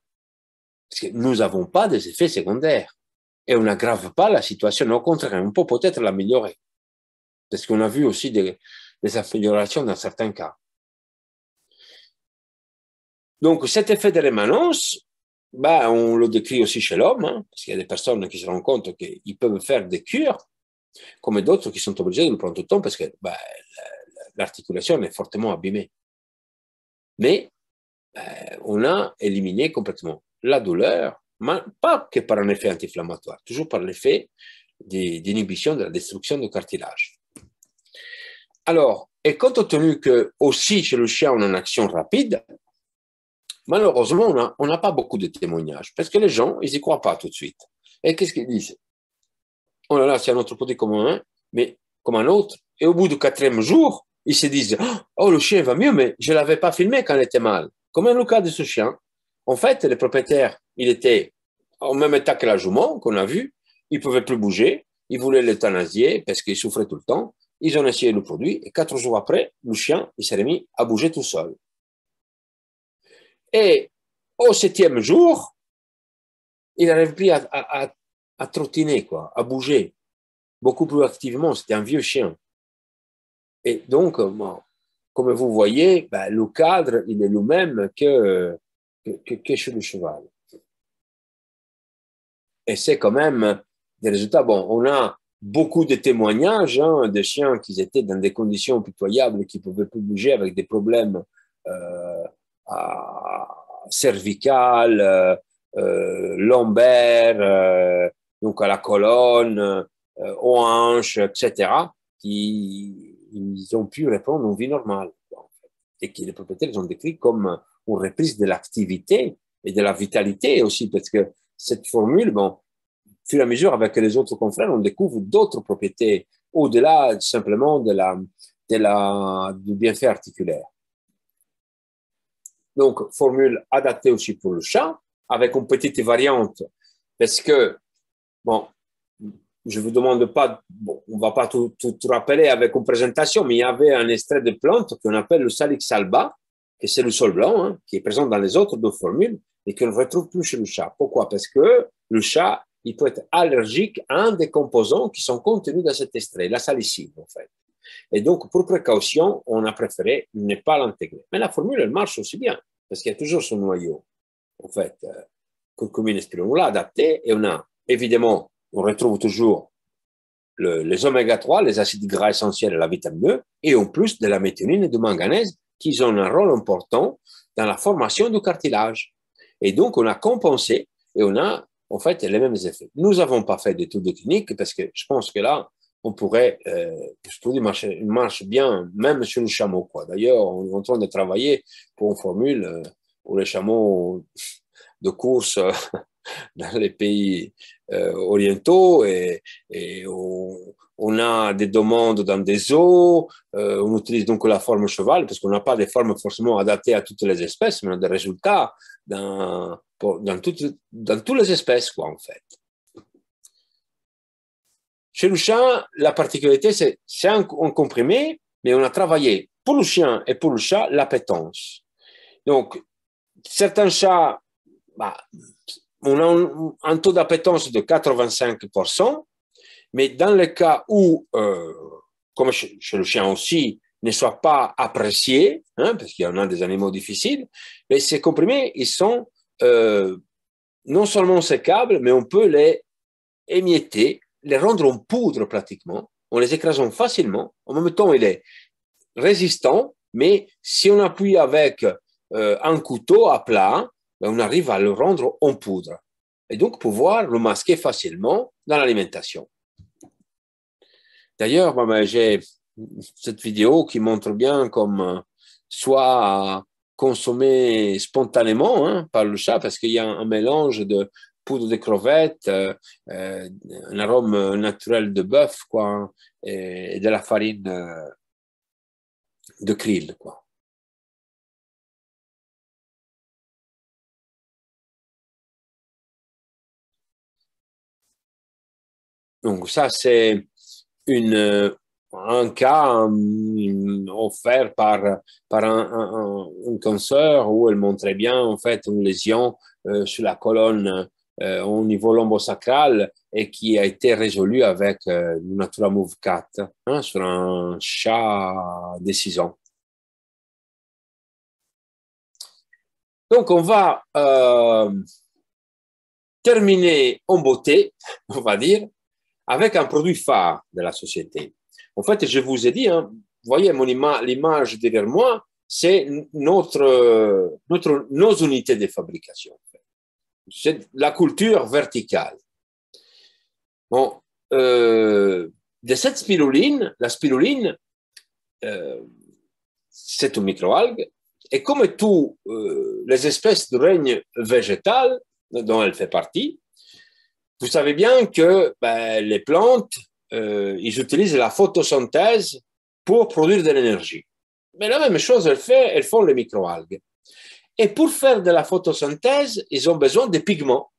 S1: Parce que nous n'avons pas des effets secondaires. Et on n'aggrave pas la situation. Au contraire, on peut peut-être l'améliorer. Parce qu'on a vu aussi des, des améliorations dans certains cas. Donc cet effet de rémanence, bah, on le décrit aussi chez l'homme, hein, parce qu'il y a des personnes qui se rendent compte qu'ils peuvent faire des cures, comme d'autres qui sont obligés de le prendre tout le temps parce que bah, l'articulation est fortement abîmée. Mais euh, on a éliminé complètement la douleur, pas que par un effet anti-inflammatoire, toujours par l'effet d'inhibition de la destruction du cartilage. Alors, et compte tenu que aussi chez le chien on a une action rapide, Malheureusement, on n'a pas beaucoup de témoignages parce que les gens, ils n'y croient pas tout de suite. Et qu'est-ce qu'ils disent Oh là là, c'est un autre produit comme un, hein, mais comme un autre. Et au bout du quatrième jour, ils se disent Oh, le chien va mieux, mais je ne l'avais pas filmé quand il était mal. Comme le cas de ce chien. En fait, le propriétaire, il était en même état que la jument qu'on a vu. Il ne pouvait plus bouger. Il voulait l'euthanasier parce qu'il souffrait tout le temps. Ils ont essayé le produit et quatre jours après, le
S2: chien, il s'est remis à bouger tout seul. Et au septième jour, il n'arrive plus à, trottiner, à bouger beaucoup plus activement. C'était un vieux chien. Et donc, euh,
S1: comme vous voyez, ben, le cadre, il est le même que, que, chez le cheval. Et c'est quand même des résultats. Bon, on a beaucoup de témoignages hein, de chiens qui étaient dans des conditions pitoyables, qui ne pouvaient plus bouger avec des problèmes euh, euh, cervicale, euh, euh, lombaire, donc à la colonne, aux hanches, etc., qui ils ont pu répondre en une vie normale. Et qui les propriétaires ont décrit comme une reprise de l'activité et de la vitalité aussi, parce que cette formule, bon, fur et à mesure, avec les autres confrères, on découvre d'autres propriétés au-delà simplement de la, de la, du bienfait articulaire. Donc, formule adaptée aussi pour le chat, avec une petite variante, parce que, bon, je ne vous demande pas, on ne va pas tout, rappeler avec une présentation, mais il y avait un extrait de plante qu'on appelle le salix alba, que c'est le sol blanc, hein, qui est présent dans les autres deux formules et qu'on ne retrouve plus chez le chat. Pourquoi Parce que le chat, il peut être allergique à un des composants qui sont contenus dans cet extrait, la salicine, en fait. Et donc, pour précaution, on a préféré ne pas l'intégrer. Mais la formule, elle marche aussi bien, parce qu'il y a toujours son noyau. En fait, euh, curcumine et adapté, et on a, évidemment, on retrouve toujours les oméga-3, les acides gras essentiels et la vitamine E, et en plus de la méthionine et du manganèse, qui ont un rôle important dans la formation du cartilage. Et donc, on a compensé et on a, en fait, les mêmes effets. Nous n'avons pas fait de de cliniques parce que je pense que là, on pourrait euh, je marche bien, même sur le chameau. Quoi. D'ailleurs, on est en train de travailler pour une formule pour euh, les chameaux de course euh, dans les pays euh, orientaux et, on, a des demandes dans des eaux. on utilise donc la forme cheval parce qu'on n'a pas des formes forcément adaptées à toutes les espèces, mais on a des résultats dans, toutes, dans toutes les espèces, quoi, en fait. Chez le chat, la particularité, c'est c'est un, comprimé, mais on a travaillé pour le chien et pour le chat l'appétence. Donc, certains chats, bah, on a un, taux d'appétence de 85%, mais dans le cas où, euh, comme chez, le chien aussi, ne soit pas apprécié, hein, parce qu'il y en a des animaux difficiles, mais ces comprimés, ils sont euh, non seulement sécables, mais on peut les émietter les rendre en poudre pratiquement, en les écrasant facilement. En même temps, il est résistant, mais si on appuie avec euh, un couteau à plat, ben, on arrive à le rendre en poudre. Et donc pouvoir le masquer facilement dans l'alimentation. D'ailleurs, ben, j'ai cette vidéo qui montre bien comme euh, soit consommé spontanément hein, par le chat, parce qu'il y a un, mélange de poudre de crevettes, euh, euh, un arôme
S2: naturel de bœuf, quoi, et, de la farine euh, de krill, quoi. Donc ça, c'est un cas offert
S1: par, par un, un, où elle montrait bien en fait une lésion sur la colonne euh, au niveau lombosacral et qui a été résolu
S2: avec le euh, Natura Move 4 hein, sur un chat de 6 ans. Donc, on va euh, terminer en beauté, on va dire, avec
S1: un produit phare de la société. En fait, je vous ai dit, hein, vous voyez l'image derrière moi, c'est notre, nos unités de fabrication c'est la culture verticale. Bon, euh, de cette spiruline, la spiruline, euh, c'est une microalgue, et comme toutes euh, les espèces du règne végétal dont elle fait partie, vous savez bien que ben, les plantes, ils utilisent la photosynthèse pour produire de l'énergie. Mais la même chose, elles, fait, elles font les microalgues. Et pour faire de la photosynthèse, ils ont besoin de pigments.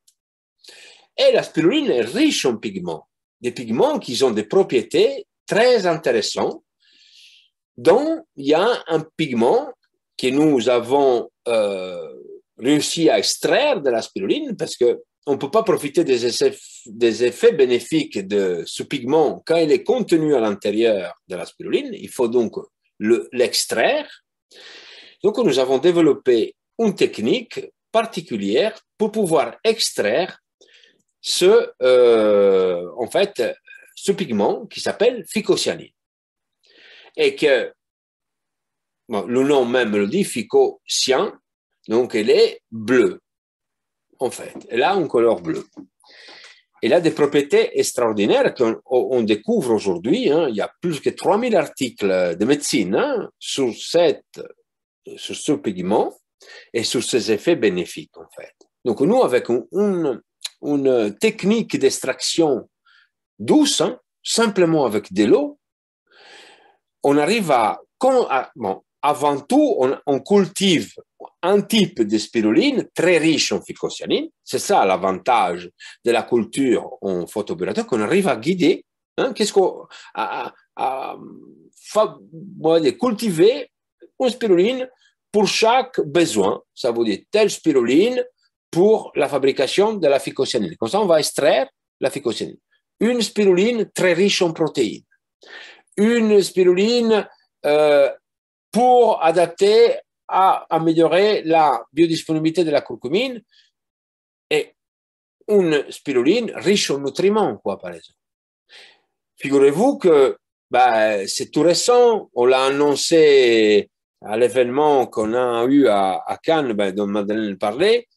S1: Et la spiruline est riche en pigments, des pigments qui ont des propriétés très intéressantes, dont il y a un pigment que nous avons euh, réussi à extraire de la spiruline, parce que on ne peut pas profiter des effets, des effets, bénéfiques de ce pigment quand il est contenu à l'intérieur de la spiruline. Il faut donc l'extraire. donc, nous avons développé une technique particulière pour pouvoir extraire ce, euh, en fait, ce pigment qui s'appelle phycocyanine. Et que le nom même le dit, phycocyan, donc elle est bleue, en fait. Elle a une couleur bleue. Elle a des propriétés extraordinaires qu'on découvre aujourd'hui. Hein. Il y a plus que 3000 articles de médecine hein, sur, cette, sur ce pigment et sur ses effets bénéfiques, en fait. Donc, nous, avec une, technique d'extraction douce, hein, simplement avec de l'eau, on arrive à, bon, avant tout, on, cultive un type de spiruline très riche en phycocyanine. C'est ça l'avantage de la culture en photoburateur qu'on arrive à guider, hein, qu'est-ce qu'on, à, à, à, cultiver une spiruline pour chaque besoin. Ça vous dit telle spiruline pour la fabrication de la phycocyanine. Comme ça, on va extraire la phycocyanine. Une spiruline très riche en protéines. Une spiruline euh, pour adapter à améliorer la biodisponibilité de la curcumine et une spiruline riche en nutriments, quoi, par exemple. Figurez-vous que bah, c'est tout récent, on l'a annoncé à l'événement qu'on a eu à, Cannes, ben, dont Madeleine parlait,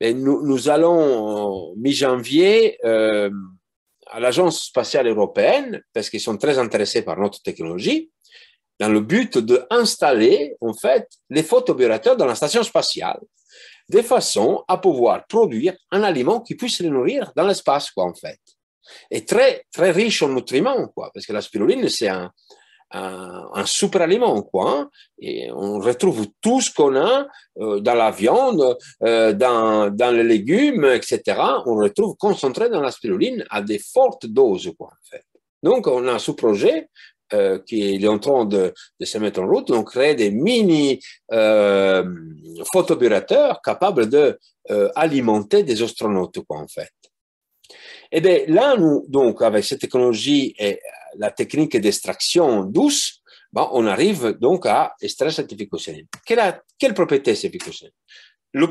S1: nous, nous, allons euh, mi-janvier euh, à l'Agence spatiale européenne, parce qu'ils sont très intéressés par notre technologie, dans le but d'installer en fait les photobioreacteurs dans la station spatiale, de façon à pouvoir produire un aliment qui puisse les nourrir dans l'espace, quoi, en fait. Et très, très riche en nutriments, quoi, parce que la spiruline, c'est un, un, super-aliment, quoi. Hein. Et on retrouve tout ce qu'on a euh, dans la viande, euh, dans, les légumes, etc. On retrouve concentré dans la spiruline à des fortes doses, en fait. Donc, on a ce projet euh, qui est en train de, se mettre en route, donc créer des mini euh, photoburateurs capables de alimenter des astronautes, quoi, en fait. Et eh bien là, nous, donc, avec cette technologie et la technique d'extraction douce, ben, on arrive donc à extraire cette Quelle, propriété quelle propriété cette La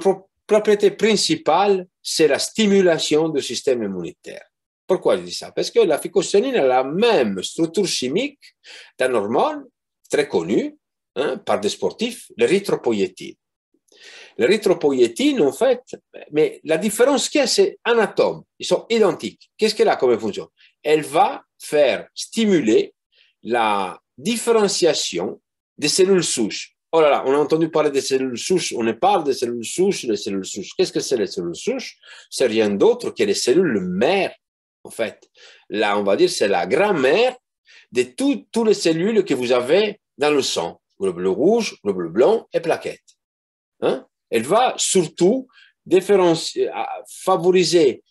S1: propriété principale, c'est la stimulation du système immunitaire. Pourquoi je dis ça Parce que la ficocénine a la même structure chimique d'un hormone très connu hein, par des sportifs, l'érythropoïétine. L'érythropoïétine, en fait, mais la différence qu'il y a, c'est un atome. Ils sont identiques. Qu'est-ce qu'elle a comme fonction elle va faire stimuler la différenciation des cellules souches. Oh là là, on a entendu parler des cellules souches, on ne parle des cellules souches, les cellules souches. Qu'est-ce que c'est les cellules souches C'est rien d'autre que les cellules mères, en fait. Là, on va dire, c'est la grand-mère de toutes les cellules que vous avez dans le sang. Le bleu rouge, le bleu blanc et plaquettes. Hein elle va surtout favoriser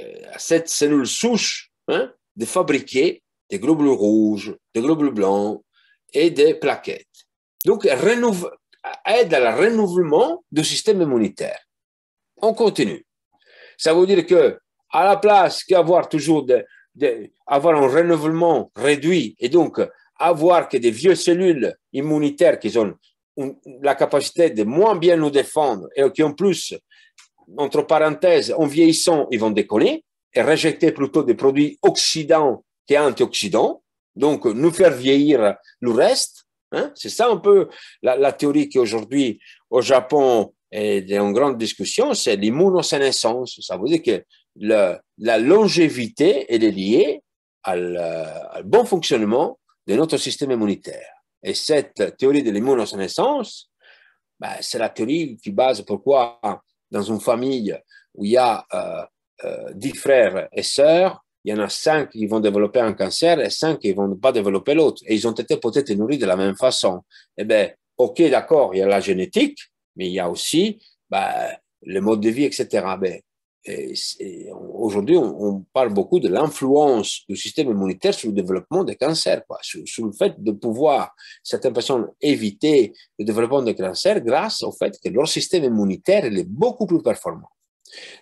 S1: euh, cette cellule souche Hein, de fabriquer des globules rouges, des globules blancs et des plaquettes. Donc, aide à le renouvellement du système immunitaire. On continue. Ça veut dire que, à la place qu'avoir toujours de, avoir un renouvellement réduit et donc avoir que des vieilles cellules immunitaires qui ont la capacité de moins bien nous défendre et qui en plus, entre parenthèses, en vieillissant, ils vont déconner, et rejeter plutôt des produits oxydants et antioxydants, donc nous faire vieillir le reste. Hein. C'est ça un peu la, théorie qui aujourd'hui au Japon est en grande discussion, c'est l'immunosénescence. Ça veut dire que le, la longévité est liée à bon fonctionnement de notre système immunitaire. Et cette théorie de l'immunosénescence, bah, c'est la théorie qui base pourquoi dans une famille où il y a euh, euh, dix frères et sœurs, il y en a cinq qui vont développer un cancer et cinq qui vont pas développer l'autre. Et ils ont été peut-être nourris de la même façon. Eh bien, OK, d'accord, il y a la génétique, mais il y a aussi bah, le mode de vie, etc. Ben, aujourd'hui, on, parle beaucoup de l'influence du système immunitaire sur le développement des cancers, quoi, sur, le fait de pouvoir certaines personnes éviter le développement des cancers grâce au fait que leur système immunitaire est beaucoup plus performant.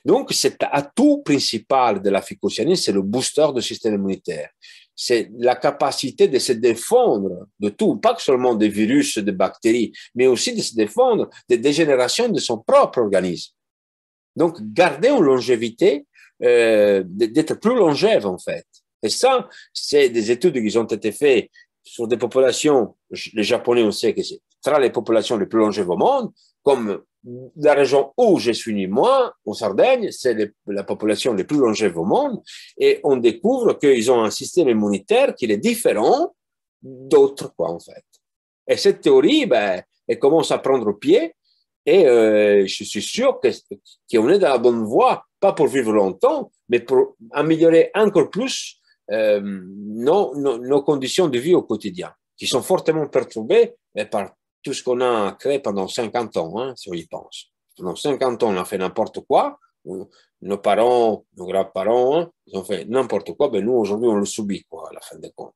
S1: Donc, cet atout principal de la ficocyanine, c'est le booster du système immunitaire. C'est la capacité de se défendre de tout, pas seulement des virus, des bactéries, mais aussi de se défendre des dégénérations de son propre organisme. Donc, garder une longévité, euh, d'être plus longève, en fait. Et ça, c'est des études qui ont été faites sur des populations, les Japonais, on sait que c'est tra les populations les plus longèves au monde, comme la région où je suis moi, en Sardaigne, c'est la population la plus longévif au monde, et on découvre qu'ils ont un système immunitaire qui est différent d'autres, quoi, en fait. Et cette théorie, ben, elle commence à prendre pied, et euh, je suis sûr qu'on est dans la bonne voie, pas pour vivre longtemps, mais pour améliorer encore plus euh, nos, nos, conditions de vie au quotidien, qui sont fortement perturbées par, tout ce qu'on a créé pendant 50 ans, hein, si on y pense. Pendant 50 ans, on a fait n'importe quoi. Nos parents, nos grands-parents, hein, ils ont fait n'importe quoi. Mais ben, nous, aujourd'hui, on le subit, quoi, à la fin des comptes.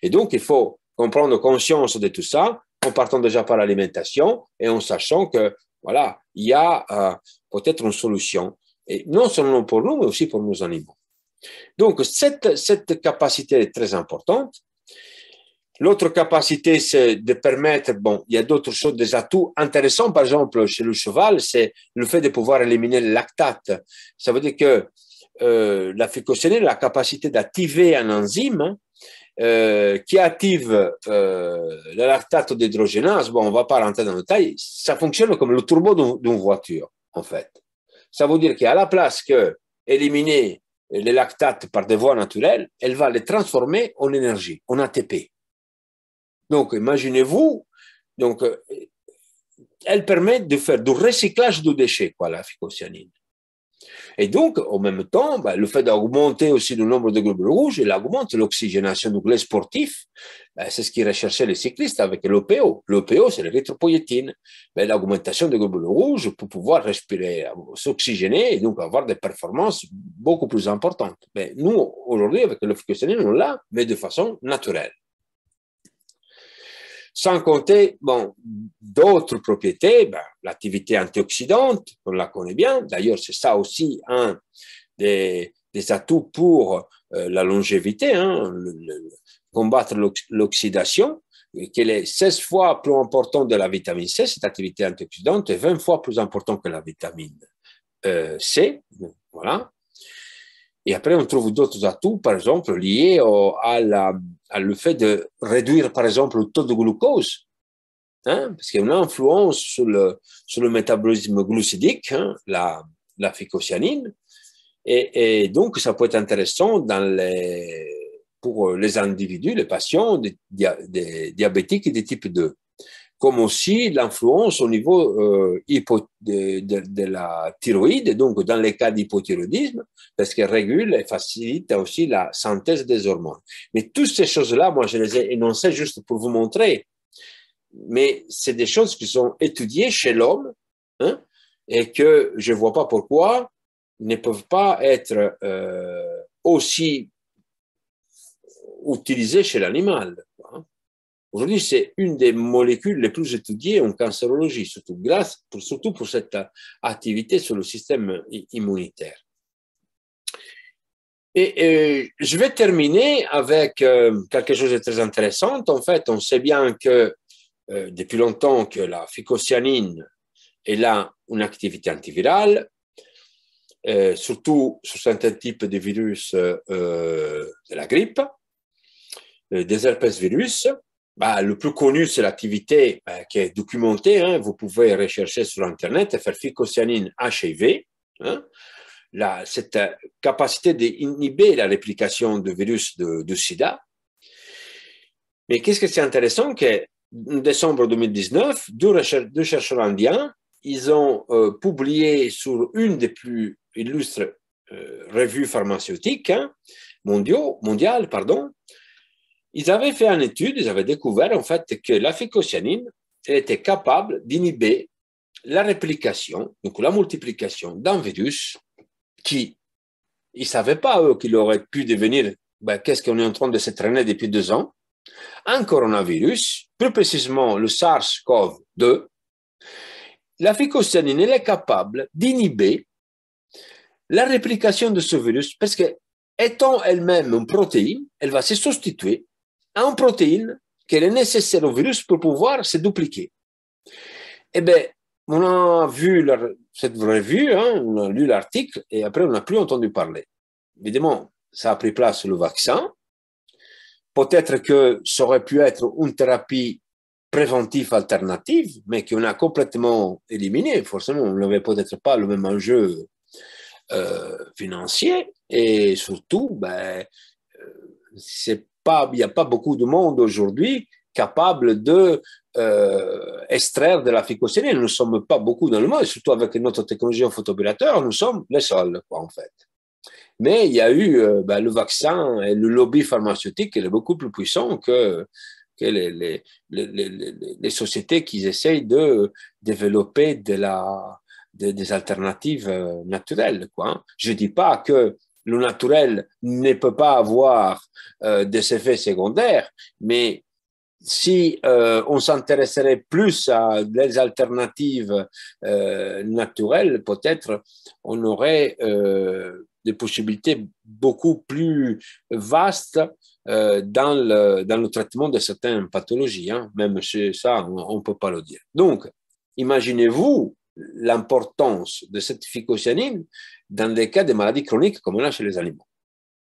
S1: Et donc, il faut comprendre conscience de tout ça en partant déjà par l'alimentation et en sachant que, voilà, il y a euh, peut-être une solution. Et non seulement pour nous, mais aussi pour nos animaux. Donc, cette, cette capacité est très importante L'autre capacité, c'est de permettre, bon, il y a d'autres choses, des atouts intéressants, par exemple, chez le cheval, c'est le fait de pouvoir éliminer le lactate. Ça veut dire que euh, la fucosénine la capacité d'activer un enzyme hein, euh, qui active euh, le lactate d'hydrogénase. Bon, on va pas rentrer dans le détail. Ça fonctionne comme le turbo d'une voiture, en fait. Ça veut dire qu'à la place que éliminer les lactates par des voies naturelles, elle va les transformer en énergie, en ATP. Donc, imaginez-vous, donc, euh, elle permet de faire du recyclage de déchets, quoi, la phycocyanine. Et donc, en même temps, bah, le fait d'augmenter aussi le nombre de globules rouges, il augmente l'oxygénation du les sportif. Bah, c'est ce qu'ils recherchaient les cyclistes avec l'OPO. L'OPO, c'est l'érythropoïétine. mais bah, l'augmentation des globules rouges pour pouvoir respirer, s'oxygéner et donc avoir des performances beaucoup plus importantes. Mais nous, aujourd'hui, avec le on l'a, mais de façon naturelle. Sans compter, bon, d'autres propriétés, ben, l'activité antioxydante, on la connaît bien. D'ailleurs, c'est ça aussi un des, atouts pour euh, la longévité, hein, combattre l'oxydation, qu'elle est 16 fois plus important de la vitamine C, cette activité antioxydante est 20 fois plus importante que la vitamine euh, C. Voilà. Et après, on trouve d'autres atouts, par exemple, liés au, à, le fait de réduire, par exemple, le taux de glucose. Hein, parce qu'il y a une influence sur le, métabolisme glucidique, hein, la, la phycocyanine. Et, donc, ça peut être intéressant pour les individus, les patients diabétiques de type 2 comme aussi l'influence au niveau euh, de, de, de, la thyroïde, donc dans les cas d'hypothyroïdisme, parce qu'elle régule et facilite aussi la synthèse des hormones. Mais toutes ces choses-là, moi, je les ai énoncées juste pour vous montrer. Mais c'est des choses qui sont étudiées chez l'homme hein, et que je ne vois pas pourquoi ne peuvent pas être euh, aussi utilisées chez l'animal. Aujourd'hui, c'est une des molécules les plus étudiées en cancérologie, surtout grâce, pour, surtout pour cette euh, activité sur le système immunitaire. Et, euh, je vais terminer avec euh, quelque chose de très intéressant. En fait, on sait bien que depuis longtemps que la phycocyanine est là une activité antivirale, surtout sur certains types de virus de la grippe, des herpès virus bah, le plus connu, c'est l'activité bah, qui est documentée. Hein. Vous pouvez rechercher sur Internet faire ferficocyanine HIV. Hein. cette euh, capacité d'inhiber la réplication du virus de, sida. Mais qu'est-ce que c'est intéressant que en décembre 2019, deux, chercheurs indiens, ils ont euh, publié sur une des plus illustres euh, revues pharmaceutiques hein, mondiales, pardon, ils avaient fait une étude, ils avaient découvert en fait que la phycocyanine était capable d'inhiber la réplication, donc la multiplication d'un virus qui, ils ne savaient pas, eux, qu'il aurait pu devenir, ben, qu'est-ce qu'on est en train de se traîner depuis deux ans, un coronavirus, plus précisément le SARS-CoV-2, la phycocyanine, elle est capable d'inhiber la réplication de ce virus parce que, étant elle-même une protéine, elle va se substituer un protéine qu'elle est nécessaire au virus pour pouvoir se dupliquer. Eh bien, on a vu cette revue, hein, on a lu l'article et après on n'a plus entendu parler. Évidemment, ça a pris place le vaccin. Peut-être que ça aurait pu être une thérapie préventive alternative, mais qu'on a complètement éliminé. Forcément, on n'avait peut-être pas le même enjeu euh, financier et surtout, ben, euh, c'est il n'y a pas beaucoup de monde aujourd'hui capable de euh, extraire de la ficocénine. Nous ne sommes pas beaucoup dans le monde, surtout avec notre technologie en photobilateur, nous sommes les seuls, en fait. Mais il y a eu euh, ben, le vaccin et le lobby pharmaceutique, qui est beaucoup plus puissant que, les, sociétés qui essayent de développer de la, des alternatives euh, naturelles. Quoi. Je ne dis pas que le naturel ne peut pas avoir euh, des effets secondaires, mais si euh, on s'intéresserait plus à des alternatives euh, naturelles, peut-être on aurait des possibilités beaucoup plus vastes dans le, dans, le, traitement de certaines pathologies. Hein. Même ça, on ne peut pas le dire. Donc, imaginez-vous l'importance de cette phycocyanine dans des cas de maladies chroniques comme on a chez les animaux.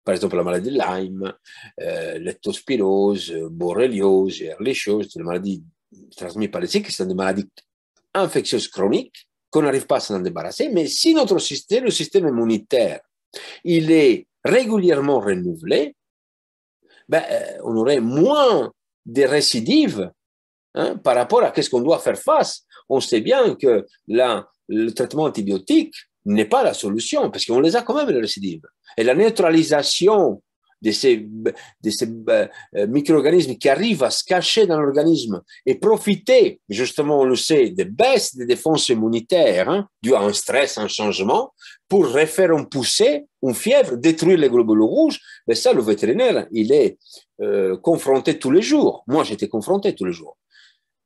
S1: Par exemple, la maladie de Lyme, euh, l'ectospirose, euh, borreliose, les choses, les maladies transmises par les cycles, sont des maladies infectieuses chroniques qu'on n'arrive pas à s'en débarrasser, mais si notre système, le système immunitaire, il est régulièrement renouvelé, ben, euh, on aurait moins de récidives hein, par rapport à ce qu'on doit faire face on sait bien que le traitement antibiotique n'est pas la solution, parce qu'on les a quand même, les récidives. Et la neutralisation de ces, euh, micro-organismes qui arrivent à se cacher dans l'organisme et profiter, justement, on le sait, des baisses des défenses immunitaires, hein, dues à un stress, un changement, pour refaire une poussée, une fièvre, détruire les globules rouges. Mais ben ça, le vétérinaire, il est euh, confronté tous les jours. Moi, j'étais confronté tous les jours.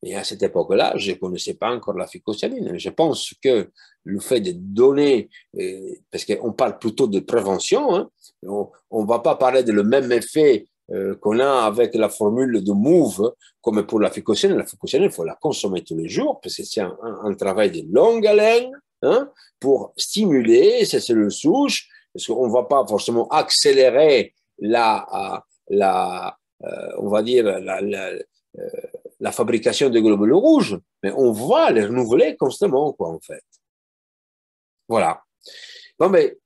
S1: Et à cette époque-là, je ne connaissais pas encore la phycocyaline. Je pense que le fait de donner, euh, parce qu'on parle plutôt de prévention, hein, on ne va pas parler de le même effet euh, qu'on a avec la formule de MOVE, comme pour la phycocyanine, La phycocyanine, il faut la consommer tous les jours, parce que c'est un, un, travail de longue haleine hein, pour stimuler c'est le souche, parce qu'on ne va pas forcément accélérer la, euh, la on va dire, la, la fabrication des globules rouges, mais on voit les renouveler constamment, quoi, en fait. Voilà. Bon, mais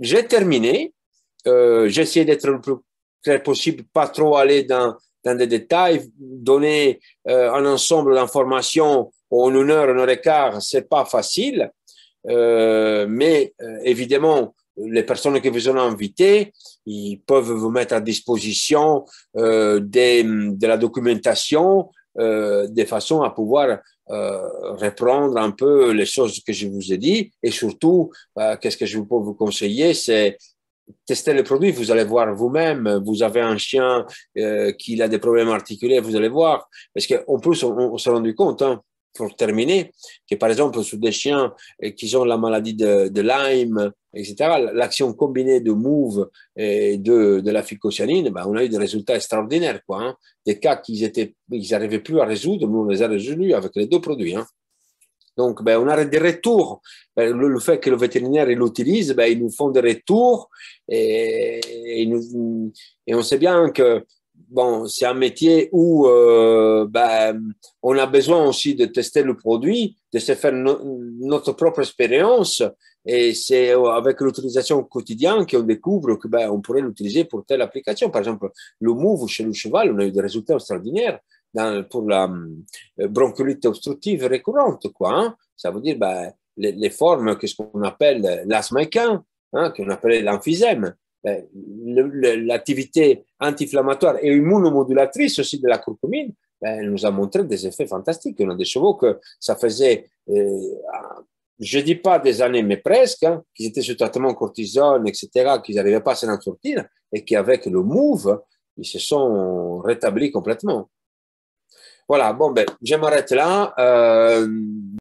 S1: j'ai terminé. Euh, J'essaie d'être le plus clair possible, pas trop aller dans, dans des détails, donner un euh, ensemble d'informations en une heure, une heure et quart, c'est pas facile. Euh, mais euh, évidemment, les personnes qui vous ont invitées, ils peuvent vous mettre à disposition de la documentation, euh, de façon à pouvoir euh, reprendre un peu les choses que je vous ai dit. Et surtout, euh, qu'est-ce que je peux vous conseiller, c'est tester le produit. Vous allez voir vous-même. Vous avez un chien qui a des problèmes articulaires, vous allez voir. Parce qu'en plus, on, on s'est rendu compte. Hein, pour terminer, que par exemple sur des chiens euh, qui ont la maladie de, Lyme, etc., l'action combinée de MOVE et de, de la ficocyanine, ben, on a eu des résultats extraordinaires. Quoi, hein. Des cas qu'ils n'arrivaient plus à résoudre, mais on les a résolus avec les deux produits. Hein. Donc, ben, on a des retours. Ben, le, fait que le vétérinaire l'utilise, ben, ils nous font des retours et, et on sait bien que bon, c'est un métier où euh, ben, on a besoin aussi de tester le produit, de se faire notre propre expérience. Et c'est euh, avec l'utilisation quotidienne qu'on découvre que ben, on pourrait l'utiliser pour telle application. Par exemple, le Move chez le cheval, on a eu des résultats extraordinaires pour la euh, obstructive récurrente. Quoi, hein. Ça veut dire ben, les, formes que ce qu'on appelle l'asthme hein, qu'on appelle l'emphysème. Euh, l'activité anti-inflammatoire et immunomodulatrice aussi de la curcumine, ben, elle nous a montré des effets fantastiques. On a des chevaux que ça faisait, euh, je dis pas des années, mais presque, hein, qu'ils étaient sous traitement cortisone, etc., qu'ils n'arrivaient pas à s'en sortir et qu'avec le move, ils se
S2: sont rétablis complètement. Voilà, bon, ben, je m'arrête là. Euh,